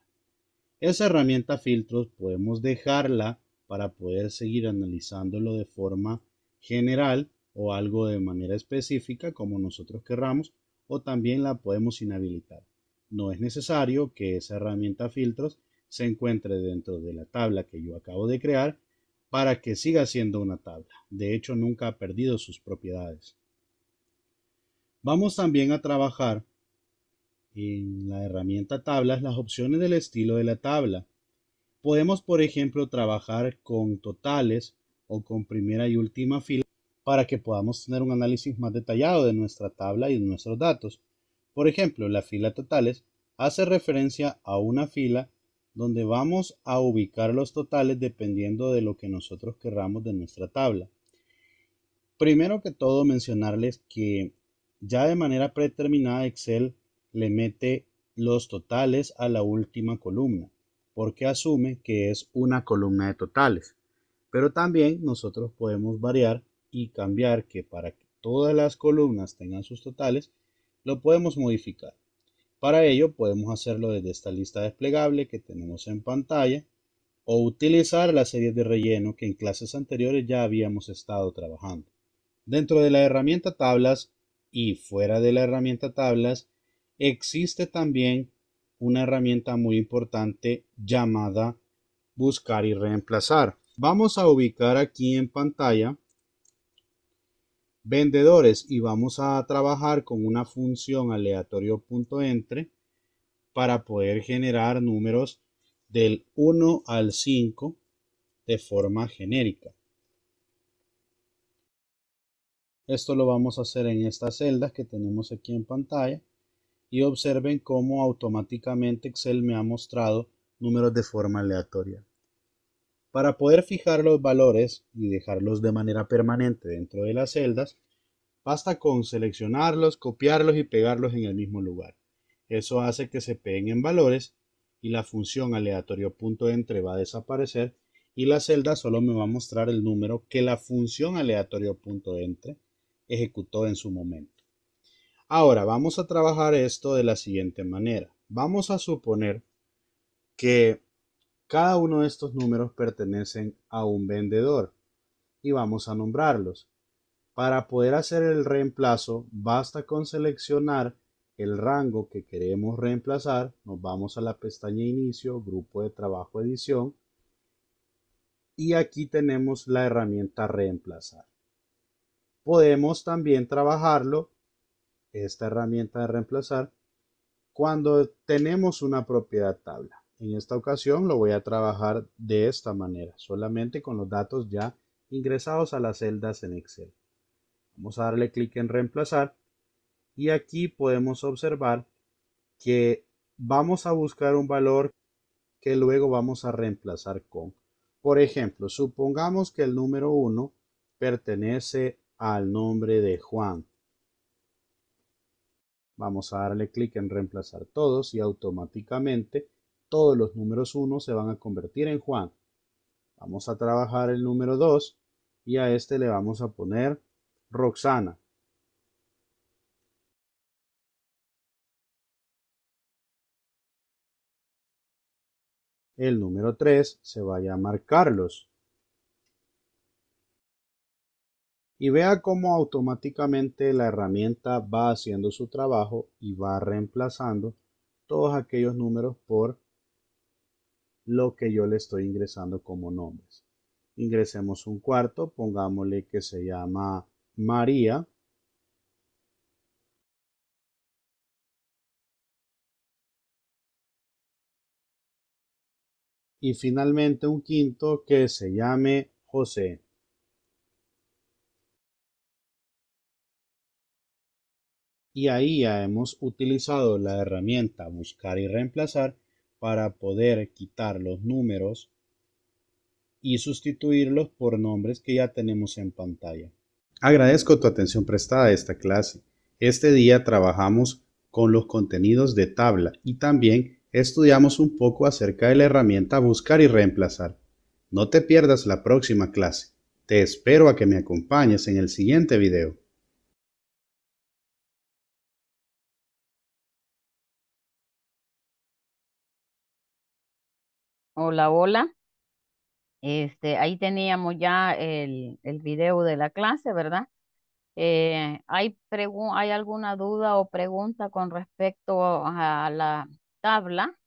Esa herramienta filtros podemos dejarla para poder seguir analizándolo de forma general o algo de manera específica como nosotros querramos o también la podemos inhabilitar. No es necesario que esa herramienta filtros se encuentre dentro de la tabla que yo acabo de crear para que siga siendo una tabla. De hecho, nunca ha perdido sus propiedades. Vamos también a trabajar en la herramienta tablas las opciones del estilo de la tabla. Podemos, por ejemplo, trabajar con totales o con primera y última fila para que podamos tener un análisis más detallado de nuestra tabla y de nuestros datos. Por ejemplo, la fila totales hace referencia a una fila donde vamos a ubicar los totales dependiendo de lo que nosotros querramos de nuestra tabla. Primero que todo mencionarles que ya de manera predeterminada Excel le mete los totales a la última columna, porque asume que es una columna de totales. Pero también nosotros podemos variar y cambiar que para que todas las columnas tengan sus totales, lo podemos modificar. Para ello podemos hacerlo desde esta lista desplegable que tenemos en pantalla o utilizar la serie de relleno que en clases anteriores ya habíamos estado trabajando. Dentro de la herramienta tablas y fuera de la herramienta tablas existe también una herramienta muy importante llamada buscar y reemplazar. Vamos a ubicar aquí en pantalla vendedores y vamos a trabajar con una función aleatorio.entre para poder generar números del 1 al 5 de forma genérica. Esto lo vamos a hacer en estas celdas que tenemos aquí en pantalla y observen cómo automáticamente Excel me ha mostrado números de forma aleatoria. Para poder fijar los valores y dejarlos de manera permanente dentro de las celdas, basta con seleccionarlos, copiarlos y pegarlos en el mismo lugar. Eso hace que se peguen en valores y la función aleatorio.entre va a desaparecer y la celda solo me va a mostrar el número que la función aleatorio.entre ejecutó en su momento. Ahora, vamos a trabajar esto de la siguiente manera. Vamos a suponer que cada uno de estos números pertenecen a un vendedor y vamos a nombrarlos. Para poder hacer el reemplazo, basta con seleccionar el rango que queremos reemplazar. Nos vamos a la pestaña Inicio, Grupo de Trabajo Edición. Y aquí tenemos la herramienta Reemplazar. Podemos también trabajarlo esta herramienta de reemplazar cuando tenemos una propiedad tabla. En esta ocasión lo voy a trabajar de esta manera, solamente con los datos ya ingresados a las celdas en Excel. Vamos a darle clic en reemplazar y aquí podemos observar que vamos a buscar un valor que luego vamos a reemplazar con. Por ejemplo, supongamos que el número 1 pertenece al nombre de Juan Vamos a darle clic en reemplazar todos y automáticamente todos los números 1 se van a convertir en Juan. Vamos a trabajar el número 2 y a este le vamos a poner Roxana. El número 3 se va a llamar Carlos. y vea cómo automáticamente la herramienta va haciendo su trabajo y va reemplazando todos aquellos números por lo que yo le estoy ingresando como nombres. Ingresemos un cuarto, pongámosle que se llama María. Y finalmente un quinto que se llame José. y ahí ya hemos utilizado la herramienta buscar y reemplazar para poder quitar los números y sustituirlos por nombres que ya tenemos en pantalla. Agradezco tu atención prestada a esta clase. Este día trabajamos con los contenidos de tabla y también estudiamos un poco acerca de la herramienta buscar y reemplazar. No te pierdas la próxima clase. Te espero a que me acompañes en el siguiente video. Hola, hola. Este, ahí teníamos ya el, el video de la clase, ¿verdad? Eh, ¿hay, ¿Hay alguna duda o pregunta con respecto a, la tabla?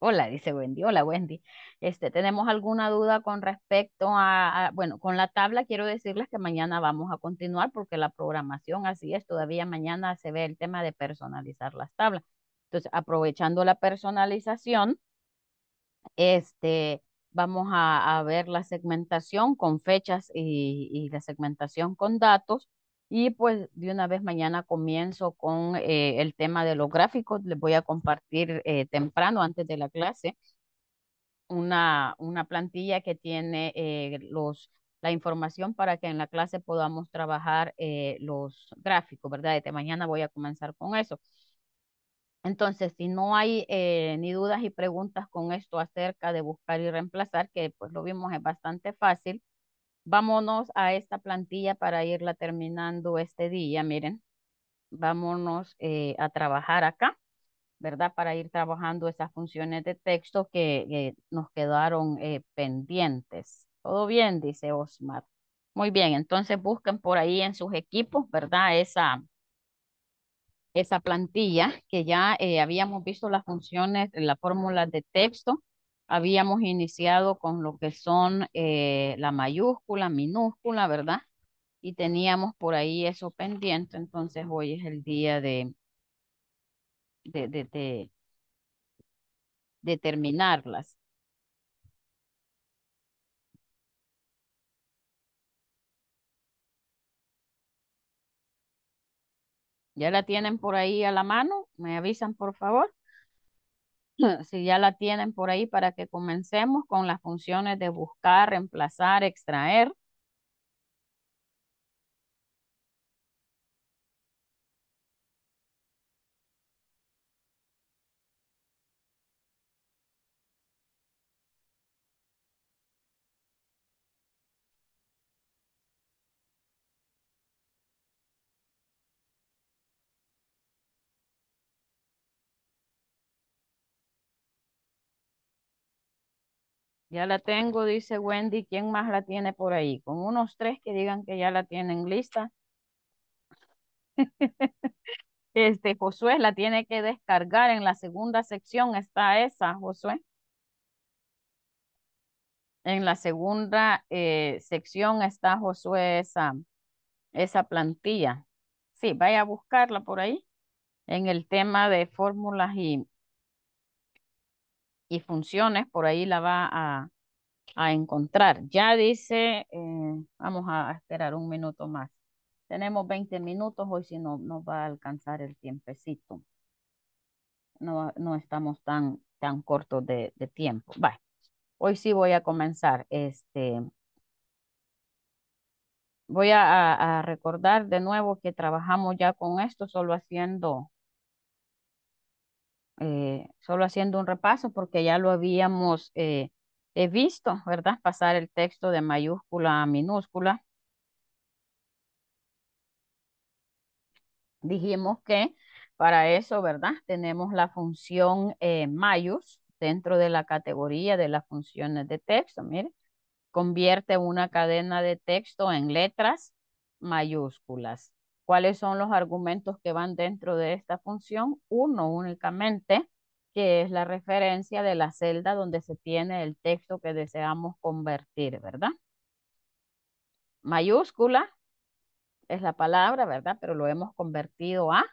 Hola, dice Wendy. Hola, Wendy. Este, ¿Tenemos alguna duda con respecto a, bueno, con la tabla quiero decirles que mañana vamos a continuar porque la programación así es, todavía mañana se ve el tema de personalizar las tablas. Entonces, aprovechando la personalización, este, vamos a, ver la segmentación con fechas y, la segmentación con datos. Y pues de una vez mañana comienzo con eh, el tema de los gráficos. Les voy a compartir eh, temprano, antes de la clase, una, una plantilla que tiene eh, los, la información para que en la clase podamos trabajar los gráficos, ¿verdad? De mañana voy a comenzar con eso. Entonces, si no hay eh, ni dudas y preguntas con esto acerca de buscar y reemplazar, que pues lo vimos es bastante fácil, vámonos a esta plantilla para irla terminando este día, miren. Vámonos eh, a trabajar acá, ¿verdad? Para ir trabajando esas funciones de texto que nos quedaron eh, pendientes. Todo bien, dice Osmar. Muy bien, entonces busquen por ahí en sus equipos, ¿verdad? Esa esa plantilla, que ya eh, habíamos visto las funciones, eh, la fórmula de texto, habíamos iniciado con lo que son eh, la mayúscula, minúscula, ¿verdad? Y teníamos por ahí eso pendiente, entonces hoy es el día de, de, de terminarlas. ya la tienen por ahí a la mano, me avisan por favor. Si ya la tienen por ahí para que comencemos con las funciones de buscar, reemplazar, extraer. Ya la tengo, dice Wendy. ¿Quién más la tiene por ahí? Con unos tres que digan que ya la tienen lista. este, Josué la tiene que descargar. En la segunda sección está esa, Josué. En la segunda eh, sección está Josué esa, esa plantilla. Sí, vaya a buscarla por ahí en el tema de fórmulas y, y funciones, por ahí la va a, encontrar. Ya dice, eh, vamos a esperar un minuto más. Tenemos 20 minutos, hoy si no nos va a alcanzar el tiempecito. No, no estamos tan, tan cortos de, de tiempo. Hoy sí voy a comenzar. Este, voy a, a recordar de nuevo que trabajamos ya con esto, solo haciendo eh, solo haciendo un repaso porque ya lo habíamos eh, visto, ¿verdad? Pasar el texto de mayúscula a minúscula. Dijimos que para eso, ¿verdad? Tenemos la función eh, dentro de la categoría de las funciones de texto. Mire, convierte una cadena de texto en letras mayúsculas cuáles son los argumentos que van dentro de esta función, uno únicamente, que es la referencia de la celda donde se tiene el texto que deseamos convertir, ¿verdad? Mayúscula es la palabra, ¿verdad? Pero lo hemos convertido a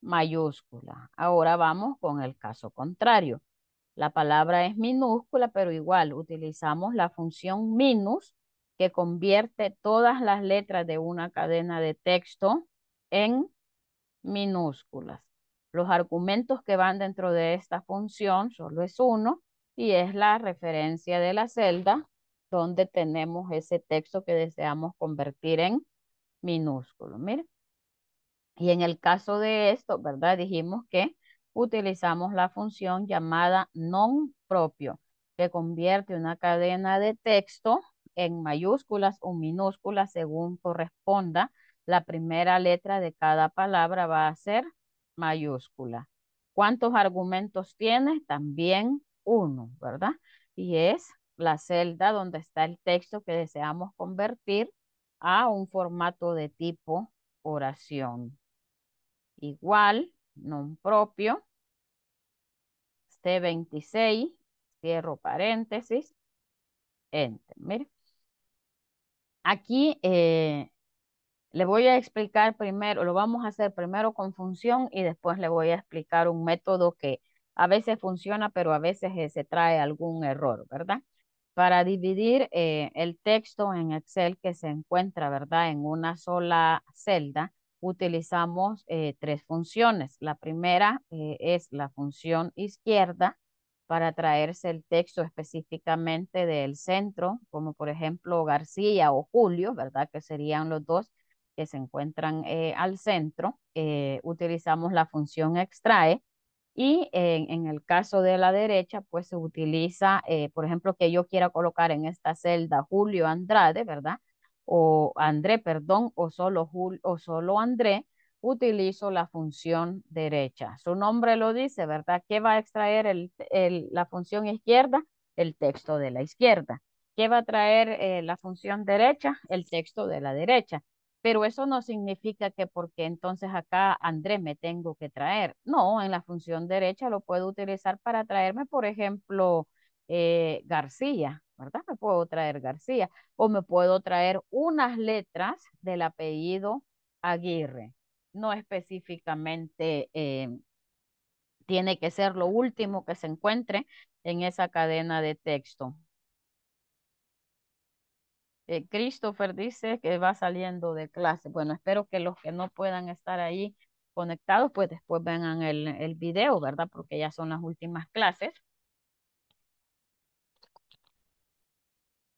mayúscula. Ahora vamos con el caso contrario. La palabra es minúscula, pero igual utilizamos la función minus que convierte todas las letras de una cadena de texto en minúsculas. Los argumentos que van dentro de esta función solo es uno y es la referencia de la celda donde tenemos ese texto que deseamos convertir en minúsculo. Y en el caso de esto, ¿verdad? Dijimos que utilizamos la función llamada non propio, que convierte una cadena de texto en mayúsculas o minúsculas según corresponda. La primera letra de cada palabra va a ser mayúscula. ¿Cuántos argumentos tiene? También uno, ¿verdad? Y es la celda donde está el texto que deseamos convertir a un formato de tipo oración. Igual, non propio, C26, cierro paréntesis, enter. Aquí eh, le voy a explicar primero, lo vamos a hacer primero con función y después le voy a explicar un método que a veces funciona, pero a veces eh, se trae algún error, ¿verdad? Para dividir eh, el texto en Excel que se encuentra, ¿verdad? En una sola celda, utilizamos tres funciones. La primera es la función izquierda, para traerse el texto específicamente del centro, como por ejemplo García o Julio, ¿verdad? Que serían los dos que se encuentran eh, al centro. Eh, utilizamos la función extrae y en el caso de la derecha, pues se utiliza, eh, por ejemplo, que yo quiera colocar en esta celda Julio Andrade, ¿verdad? O André, perdón, o solo, Jul o solo André utilizo la función derecha. Su nombre lo dice, ¿verdad? ¿Qué va a extraer la función izquierda? El texto de la izquierda. ¿Qué va a traer eh, la función derecha? El texto de la derecha. Pero eso no significa que porque entonces acá Andrés me tengo que traer. No, en la función derecha lo puedo utilizar para traerme, por ejemplo, eh, García, ¿verdad? Me puedo traer García o me puedo traer unas letras del apellido Aguirre no específicamente eh, tiene que ser lo último que se encuentre en esa cadena de texto. Eh, Christopher dice que va saliendo de clase. Bueno, espero que los que no puedan estar ahí conectados, pues después vengan el, el video, ¿verdad? Porque ya son las últimas clases.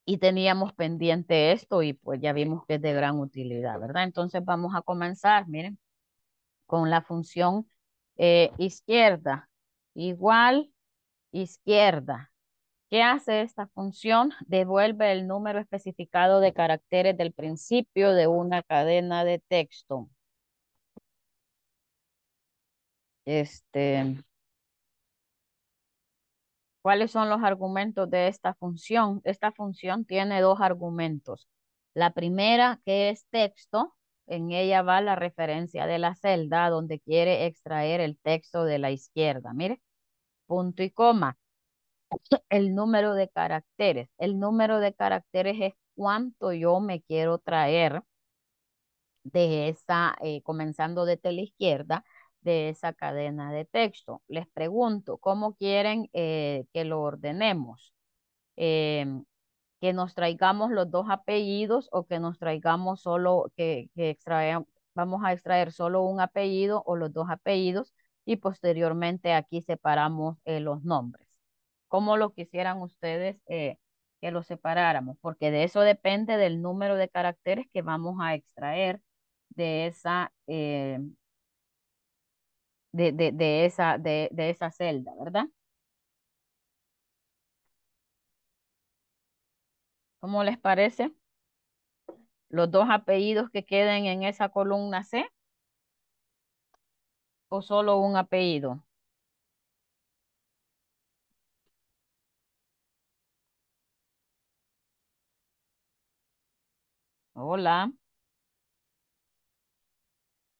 y teníamos pendiente esto y pues ya vimos que es de gran utilidad, ¿verdad? Entonces vamos a comenzar, miren con la función eh, izquierda. Igual, izquierda. ¿Qué hace esta función? Devuelve el número especificado de caracteres del principio de una cadena de texto. Este, ¿Cuáles son los argumentos de esta función? Esta función tiene dos argumentos. La primera, que es texto, en ella va la referencia de la celda donde quiere extraer el texto de la izquierda. Mire, punto y coma. El número de caracteres. El número de caracteres es cuánto yo me quiero traer de esa, eh, comenzando desde la izquierda, de esa cadena de texto. Les pregunto, ¿cómo quieren eh, que lo ordenemos? Em, que nos traigamos los dos apellidos o que nos traigamos solo, que, que vamos a extraer solo un apellido o los dos apellidos y posteriormente aquí separamos eh, los nombres. ¿Cómo lo quisieran ustedes eh, que lo separáramos? Porque de eso depende del número de caracteres que vamos a extraer de esa, eh, de, de, esa, de esa celda, ¿verdad? ¿Cómo les parece? Los dos apellidos que queden en esa columna C. O solo un apellido. Hola.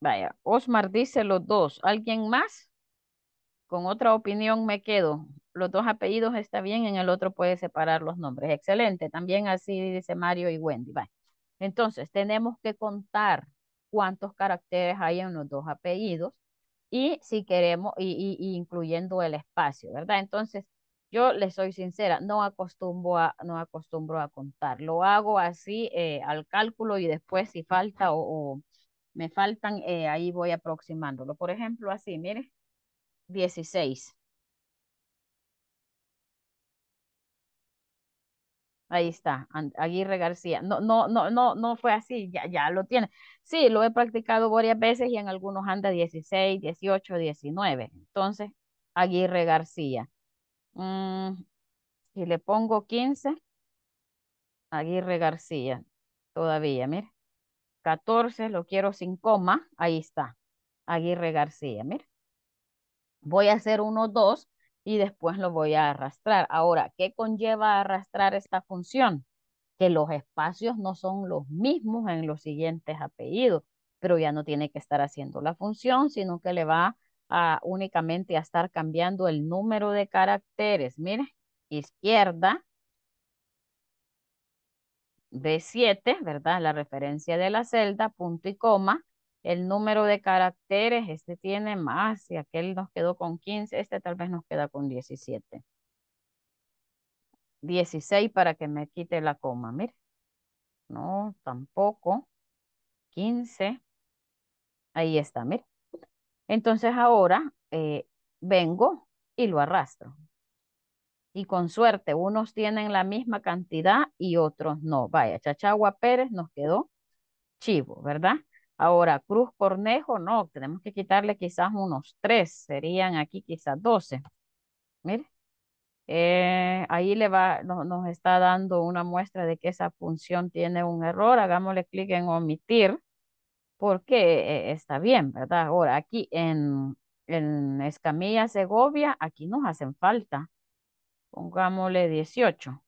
Vaya, Osmar dice los dos. ¿Alguien más? Con otra opinión me quedo los dos apellidos está bien, en el otro puede separar los nombres. Excelente, también así dice Mario y Wendy. Bye. Entonces, tenemos que contar cuántos caracteres hay en los dos apellidos y si queremos, y, incluyendo el espacio, ¿verdad? Entonces, yo les soy sincera, no acostumbro a, no acostumbro a contar. Lo hago así eh, al cálculo y después si falta o, me faltan, eh, ahí voy aproximándolo. Por ejemplo, así, mire, 16. Ahí está, Aguirre García. No, no, no, no, no fue así, ya, ya lo tiene. Sí, lo he practicado varias veces y en algunos anda 16, 18, 19. Entonces, Aguirre García. Mm, y si le pongo 15, Aguirre García, todavía, mire. 14, lo quiero sin coma, ahí está, Aguirre García, mire. Voy a hacer uno, dos y después lo voy a arrastrar. Ahora, ¿qué conlleva arrastrar esta función? Que los espacios no son los mismos en los siguientes apellidos, pero ya no tiene que estar haciendo la función, sino que le va a únicamente a estar cambiando el número de caracteres. Mire, izquierda de 7, ¿verdad? La referencia de la celda, punto y coma, el número de caracteres, este tiene más, y aquel nos quedó con 15, este tal vez nos queda con 17. 16 para que me quite la coma, mire. No, tampoco. 15. Ahí está, mire. Entonces ahora eh, vengo y lo arrastro. Y con suerte, unos tienen la misma cantidad y otros no. Vaya, Chachagua Pérez nos quedó chivo, ¿verdad? Ahora, Cruz Cornejo, no, tenemos que quitarle quizás unos tres, serían aquí quizás doce. Mire, eh, ahí le va, nos está dando una muestra de que esa función tiene un error. Hagámosle clic en omitir, porque eh, está bien, ¿verdad? Ahora, aquí en, en Escamilla, Segovia, aquí nos hacen falta. Pongámosle 18.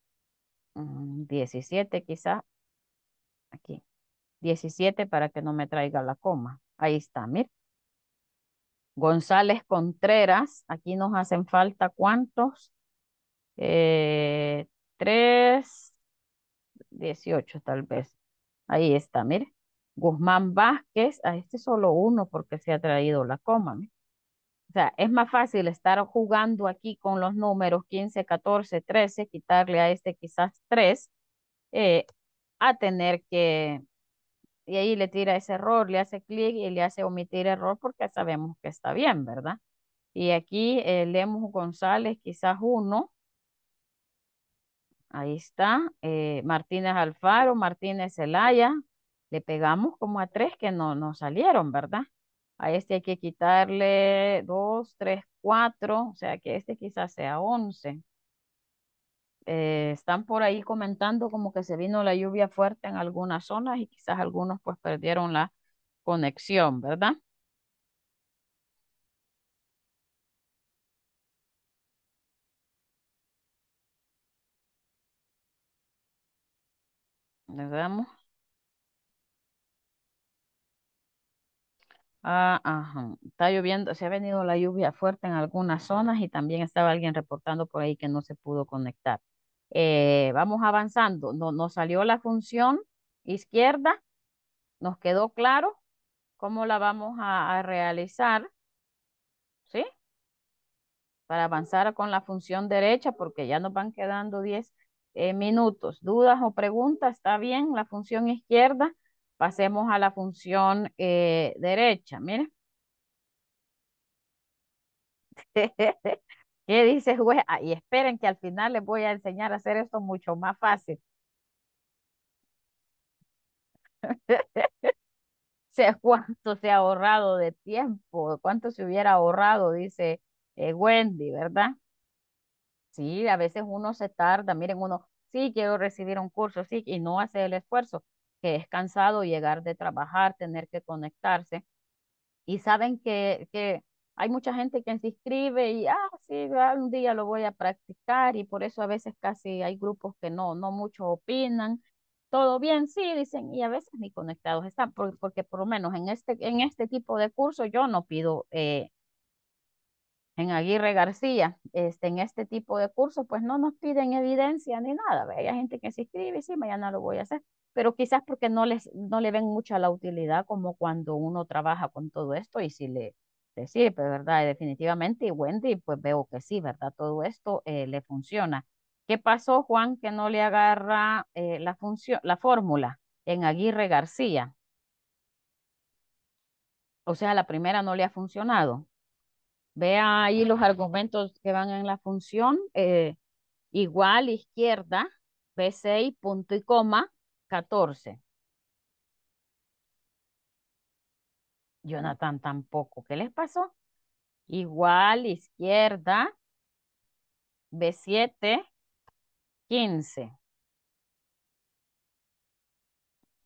17 mm, quizás. Aquí. 17 para que no me traiga la coma. Ahí está, mire. González Contreras, aquí nos hacen falta cuántos? Eh, 3, 18 tal vez. Ahí está, mire. Guzmán Vázquez, a este solo uno porque se ha traído la coma. O sea, es más fácil estar jugando aquí con los números 15, 14, 13, quitarle a este quizás 3, eh, a tener que y ahí le tira ese error, le hace clic y le hace omitir error porque sabemos que está bien, ¿verdad? Y aquí eh, leemos González, quizás uno. Ahí está. Eh, Martínez Alfaro, Martínez Zelaya. Le pegamos como a tres que no, no salieron, ¿verdad? A este hay que quitarle dos, tres, cuatro. O sea que este quizás sea once. Eh, están por ahí comentando como que se vino la lluvia fuerte en algunas zonas y quizás algunos pues perdieron la conexión, ¿verdad? ¿Les damos. Ah, Está lloviendo, se ha venido la lluvia fuerte en algunas zonas y también estaba alguien reportando por ahí que no se pudo conectar. Eh, vamos avanzando. No, nos salió la función izquierda. Nos quedó claro cómo la vamos a, realizar. ¿Sí? Para avanzar con la función derecha, porque ya nos van quedando 10 eh, minutos. ¿Dudas o preguntas? ¿Está bien la función izquierda? Pasemos a la función eh, derecha. Miren. ¿Qué dices, güey? Ah, y esperen que al final les voy a enseñar a hacer esto mucho más fácil. sé cuánto se ha ahorrado de tiempo, cuánto se hubiera ahorrado, dice eh, Wendy, ¿verdad? Sí, a veces uno se tarda, miren, uno, sí, quiero recibir un curso, sí, y no hace el esfuerzo, que es cansado llegar de trabajar, tener que conectarse. Y saben que hay mucha gente que se inscribe y, ah, sí, un día lo voy a practicar y por eso a veces casi hay grupos que no, no muchos opinan. Todo bien, sí, dicen, y a veces ni conectados están, porque, por lo menos en este, en este tipo de curso yo no pido eh, en Aguirre García, este, en este tipo de curso, pues no nos piden evidencia ni nada. Hay gente que se inscribe y sí, mañana lo voy a hacer, pero quizás porque no, les, no le ven mucha la utilidad como cuando uno trabaja con todo esto y si le, este, sí, pues, ¿verdad? Definitivamente, y Wendy, pues veo que sí, ¿verdad? Todo esto eh, le funciona. ¿Qué pasó, Juan, que no le agarra eh, la la fórmula en Aguirre García? O sea, la primera no le ha funcionado. Vea ahí los argumentos que van en la función. Eh, igual, izquierda, B6, punto y coma, 14. Jonathan tampoco. ¿Qué les pasó? Igual, izquierda, B7, 15.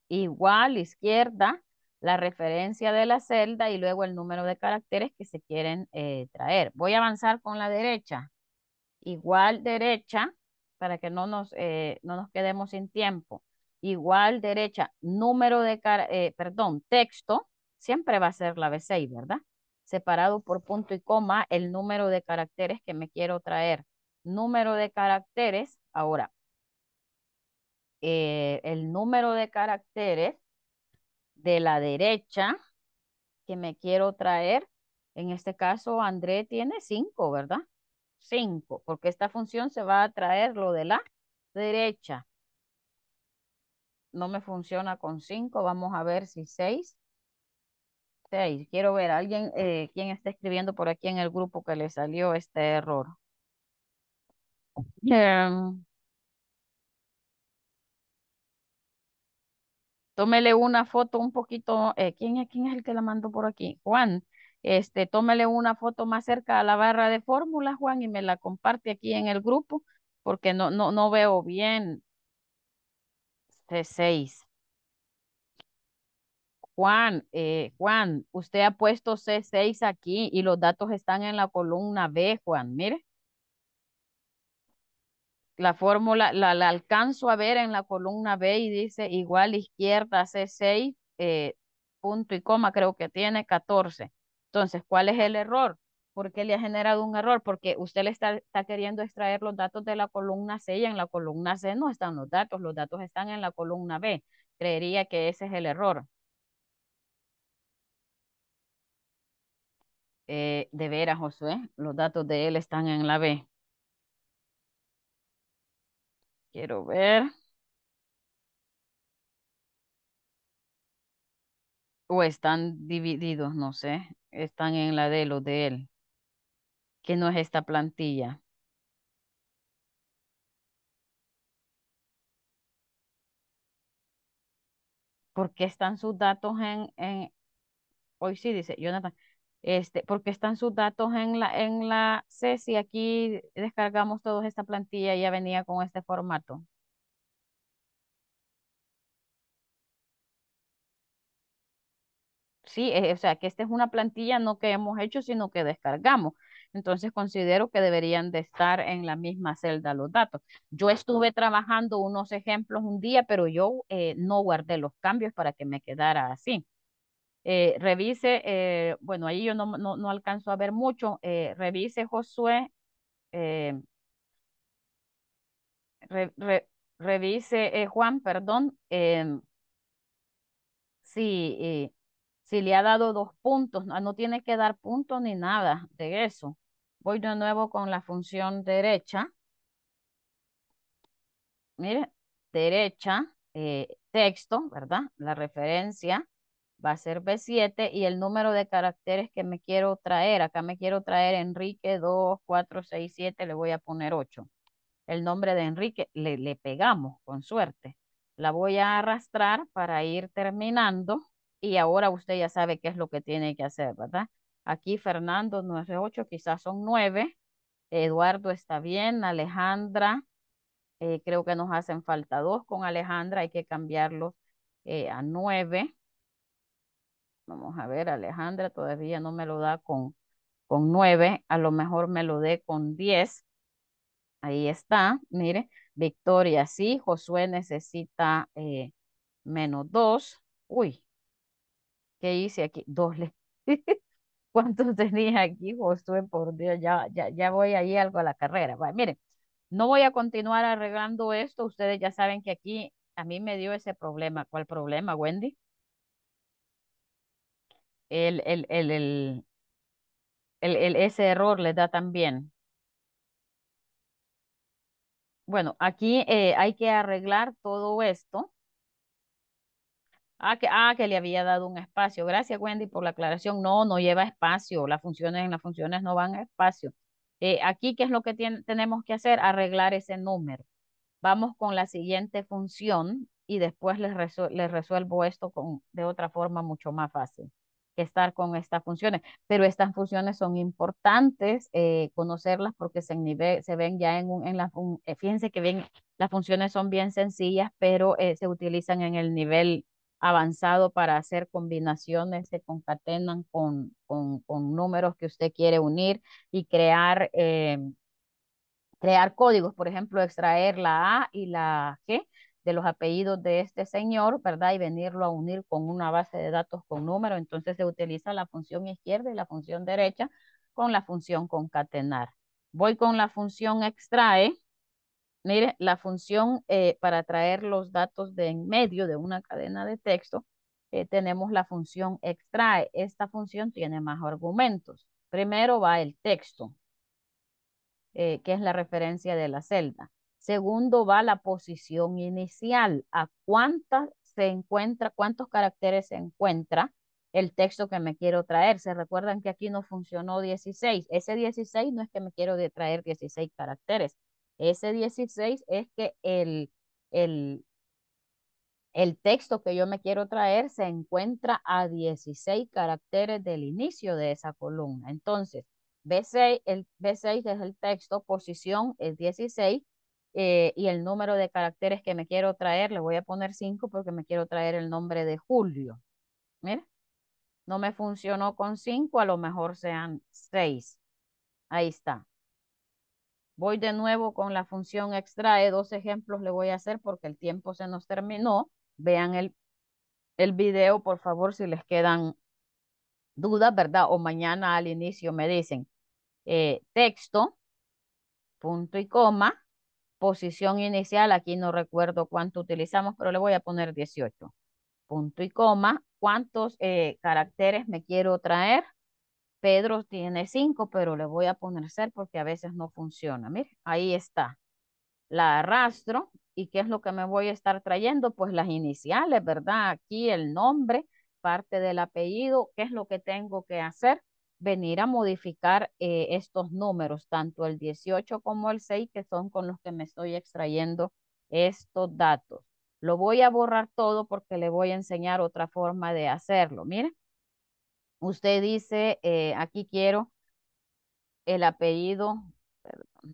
Igual, izquierda, la referencia de la celda y luego el número de caracteres que se quieren eh, traer. Voy a avanzar con la derecha. Igual derecha, para que no nos, eh, no nos quedemos sin tiempo. Igual derecha, número de, eh, perdón, texto, siempre va a ser la B6, ¿verdad? Separado por punto y coma el número de caracteres que me quiero traer. Número de caracteres, ahora, eh, el número de caracteres de la derecha que me quiero traer, en este caso André tiene 5, ¿verdad? 5, porque esta función se va a traer lo de la derecha. No me funciona con 5, vamos a ver si 6 este, ahí. Quiero ver a alguien eh, quién está escribiendo por aquí en el grupo que le salió este error. Em, tómele una foto un poquito. Eh, ¿quién, ¿Quién es el que la mandó por aquí? Juan. Este, tómele una foto más cerca a la barra de fórmulas Juan, y me la comparte aquí en el grupo, porque no, no, no veo bien. C6. Juan, eh, Juan, usted ha puesto C6 aquí y los datos están en la columna B, Juan, mire. La fórmula la, alcanzo a ver en la columna B y dice igual izquierda C6, eh, punto y coma, creo que tiene 14. Entonces, ¿cuál es el error? ¿Por qué le ha generado un error? Porque usted le está, está, queriendo extraer los datos de la columna C y en la columna C no están los datos, los datos están en la columna B. Creería que ese es el error. Eh, de veras, Josué, los datos de él están en la B. Quiero ver. O están divididos, no sé. Están en la de los de él. Que no es esta plantilla. ¿Por qué están sus datos en, en... Hoy sí dice Jonathan. Este, porque están sus datos en la, en la aquí descargamos toda esta plantilla, ya venía con este formato. Sí, eh, o sea, que esta es una plantilla no que hemos hecho, sino que descargamos. Entonces considero que deberían de estar en la misma celda los datos. Yo estuve trabajando unos ejemplos un día, pero yo eh, no guardé los cambios para que me quedara así. Eh, revise, eh, bueno, ahí yo no, no, alcanzo a ver mucho. Eh, revise, Josué. revise, Juan, perdón. Em, si, si le ha dado dos puntos, no, no tiene que dar puntos ni nada de eso. Voy de nuevo con la función derecha. Mire, derecha, texto, ¿verdad? La referencia va a ser B7 y el número de caracteres que me quiero traer, acá me quiero traer Enrique 2, 4, 6, 7, le voy a poner 8. El nombre de Enrique le, le pegamos con suerte. La voy a arrastrar para ir terminando y ahora usted ya sabe qué es lo que tiene que hacer, ¿verdad? Aquí Fernando 9, 8, quizás son 9. Eduardo está bien, Alejandra, eh, creo que nos hacen falta 2 con Alejandra, hay que cambiarlo eh, a 9. Vamos a ver, Alejandra todavía no me lo da con, con a lo mejor me lo dé con diez, Ahí está, mire, Victoria sí, Josué necesita eh, menos dos, Uy, ¿qué hice aquí? Dos le... ¿Cuántos tenía aquí, Josué? Por Dios, ya, ya, voy ahí algo a la carrera. Mire, miren, no voy a continuar arreglando esto. Ustedes ya saben que aquí a mí me dio ese problema. ¿Cuál problema, Wendy? el, el, el, el, ese error le da también. Bueno, aquí eh, hay que arreglar todo esto. Ah que, ah, que le había dado un espacio. Gracias, Wendy, por la aclaración. No, no lleva espacio. Las funciones en las funciones no van a espacio. Eh, aquí, ¿qué es lo que tenemos que hacer? Arreglar ese número. Vamos con la siguiente función y después les, les resuelvo esto con, de otra forma mucho más fácil que estar con estas funciones, pero estas funciones son importantes eh, conocerlas porque se, se ven ya en, en la, eh, fíjense que las funciones son bien sencillas, pero eh, se utilizan en el nivel avanzado para hacer combinaciones, se concatenan con, con, números que usted quiere unir y crear, crear códigos, por ejemplo, extraer la A y la G de los apellidos de este señor, ¿verdad? Y venirlo a unir con una base de datos con número. Entonces se utiliza la función izquierda y la función derecha con la función concatenar. Voy con la función extrae. Mire, la función eh, para traer los datos de en medio de una cadena de texto, eh, tenemos la función extrae. Esta función tiene más argumentos. Primero va el texto, eh, que es la referencia de la celda. Segundo va la posición inicial, a cuántas se encuentra, cuántos caracteres se encuentra el texto que me quiero traer. Se recuerdan que aquí no funcionó 16. Ese 16 no es que me quiero traer 16 caracteres. Ese 16 es que el, el, texto que yo me quiero traer se encuentra a 16 caracteres del inicio de esa columna. Entonces, B6, el B6 es el texto, posición es 16, eh, y el número de caracteres que me quiero traer, le voy a poner 5 porque me quiero traer el nombre de Julio. Mira, no me funcionó con 5, a lo mejor sean 6. Ahí está. Voy de nuevo con la función extrae, dos ejemplos le voy a hacer porque el tiempo se nos terminó. Vean el, el video, por favor, si les quedan dudas, ¿verdad? O mañana al inicio me dicen eh, texto, punto y coma, posición inicial, aquí no recuerdo cuánto utilizamos, pero le voy a poner 18. Punto y coma. ¿Cuántos eh, caracteres me quiero traer? Pedro tiene 5, pero le voy a poner 0 porque a veces no funciona. Mire, ahí está. La arrastro. ¿Y qué es lo que me voy a estar trayendo? Pues las iniciales, ¿verdad? Aquí el nombre, parte del apellido. ¿Qué es lo que tengo que hacer? venir a modificar eh, estos números, tanto el 18 como el 6, que son con los que me estoy extrayendo estos datos. Lo voy a borrar todo porque le voy a enseñar otra forma de hacerlo. Mire, usted dice, eh, aquí quiero el apellido,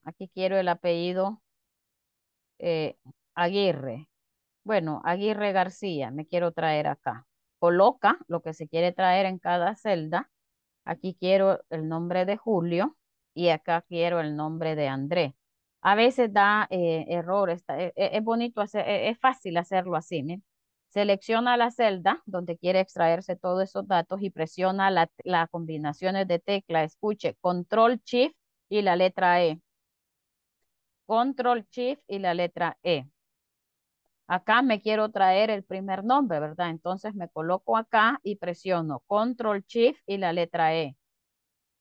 aquí quiero el apellido eh, Aguirre. Bueno, Aguirre García, me quiero traer acá. Coloca lo que se quiere traer en cada celda Aquí quiero el nombre de Julio y acá quiero el nombre de André. A veces da eh, error. errores, e, e, es bonito, hacer, e, es fácil hacerlo así. Selecciona la celda donde quiere extraerse todos esos datos y presiona las combinaciones de tecla. Escuche, control, shift y la letra E. Control, shift y la letra E. Acá me quiero traer el primer nombre, ¿verdad? Entonces me coloco acá y presiono Control Shift y la letra E.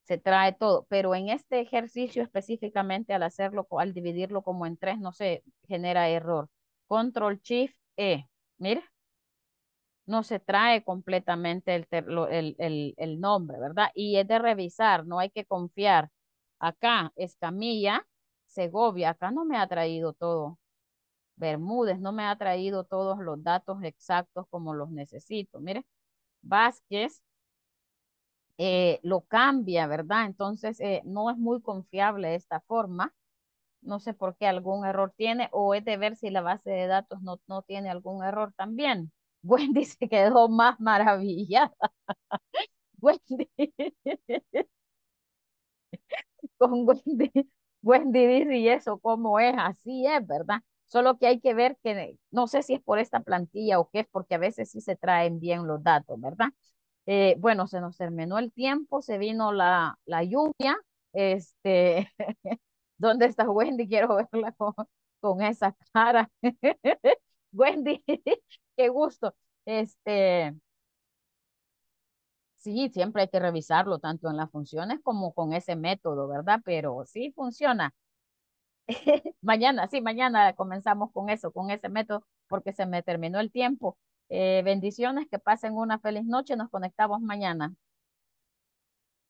Se trae todo, pero en este ejercicio específicamente al hacerlo, al dividirlo como en tres, no se genera error. Control Shift E. Mira, no se trae completamente el, el, nombre, ¿verdad? Y es de revisar, no hay que confiar. Acá, Escamilla, Segovia, acá no me ha traído todo. Bermúdez no me ha traído todos los datos exactos como los necesito. Mire, Vázquez eh, lo cambia, ¿verdad? Entonces eh, no es muy confiable de esta forma. No sé por qué algún error tiene o es de ver si la base de datos no, no tiene algún error también. Wendy se quedó más maravillada. Wendy. Con Wendy. Wendy dice, ¿y eso cómo es? Así es, ¿verdad? Solo que hay que ver que, no sé si es por esta plantilla o qué es, porque a veces sí se traen bien los datos, ¿verdad? Eh, bueno, se nos terminó el tiempo, se vino la, la lluvia. Este, ¿dónde está Wendy? Quiero verla con, esa cara. Wendy, qué gusto. Este, sí, siempre hay que revisarlo, tanto en las funciones como con ese método, ¿verdad? Pero sí funciona. mañana, sí, mañana comenzamos con eso, con ese método, porque se me terminó el tiempo. Eh, bendiciones, que pasen una feliz noche, nos conectamos mañana.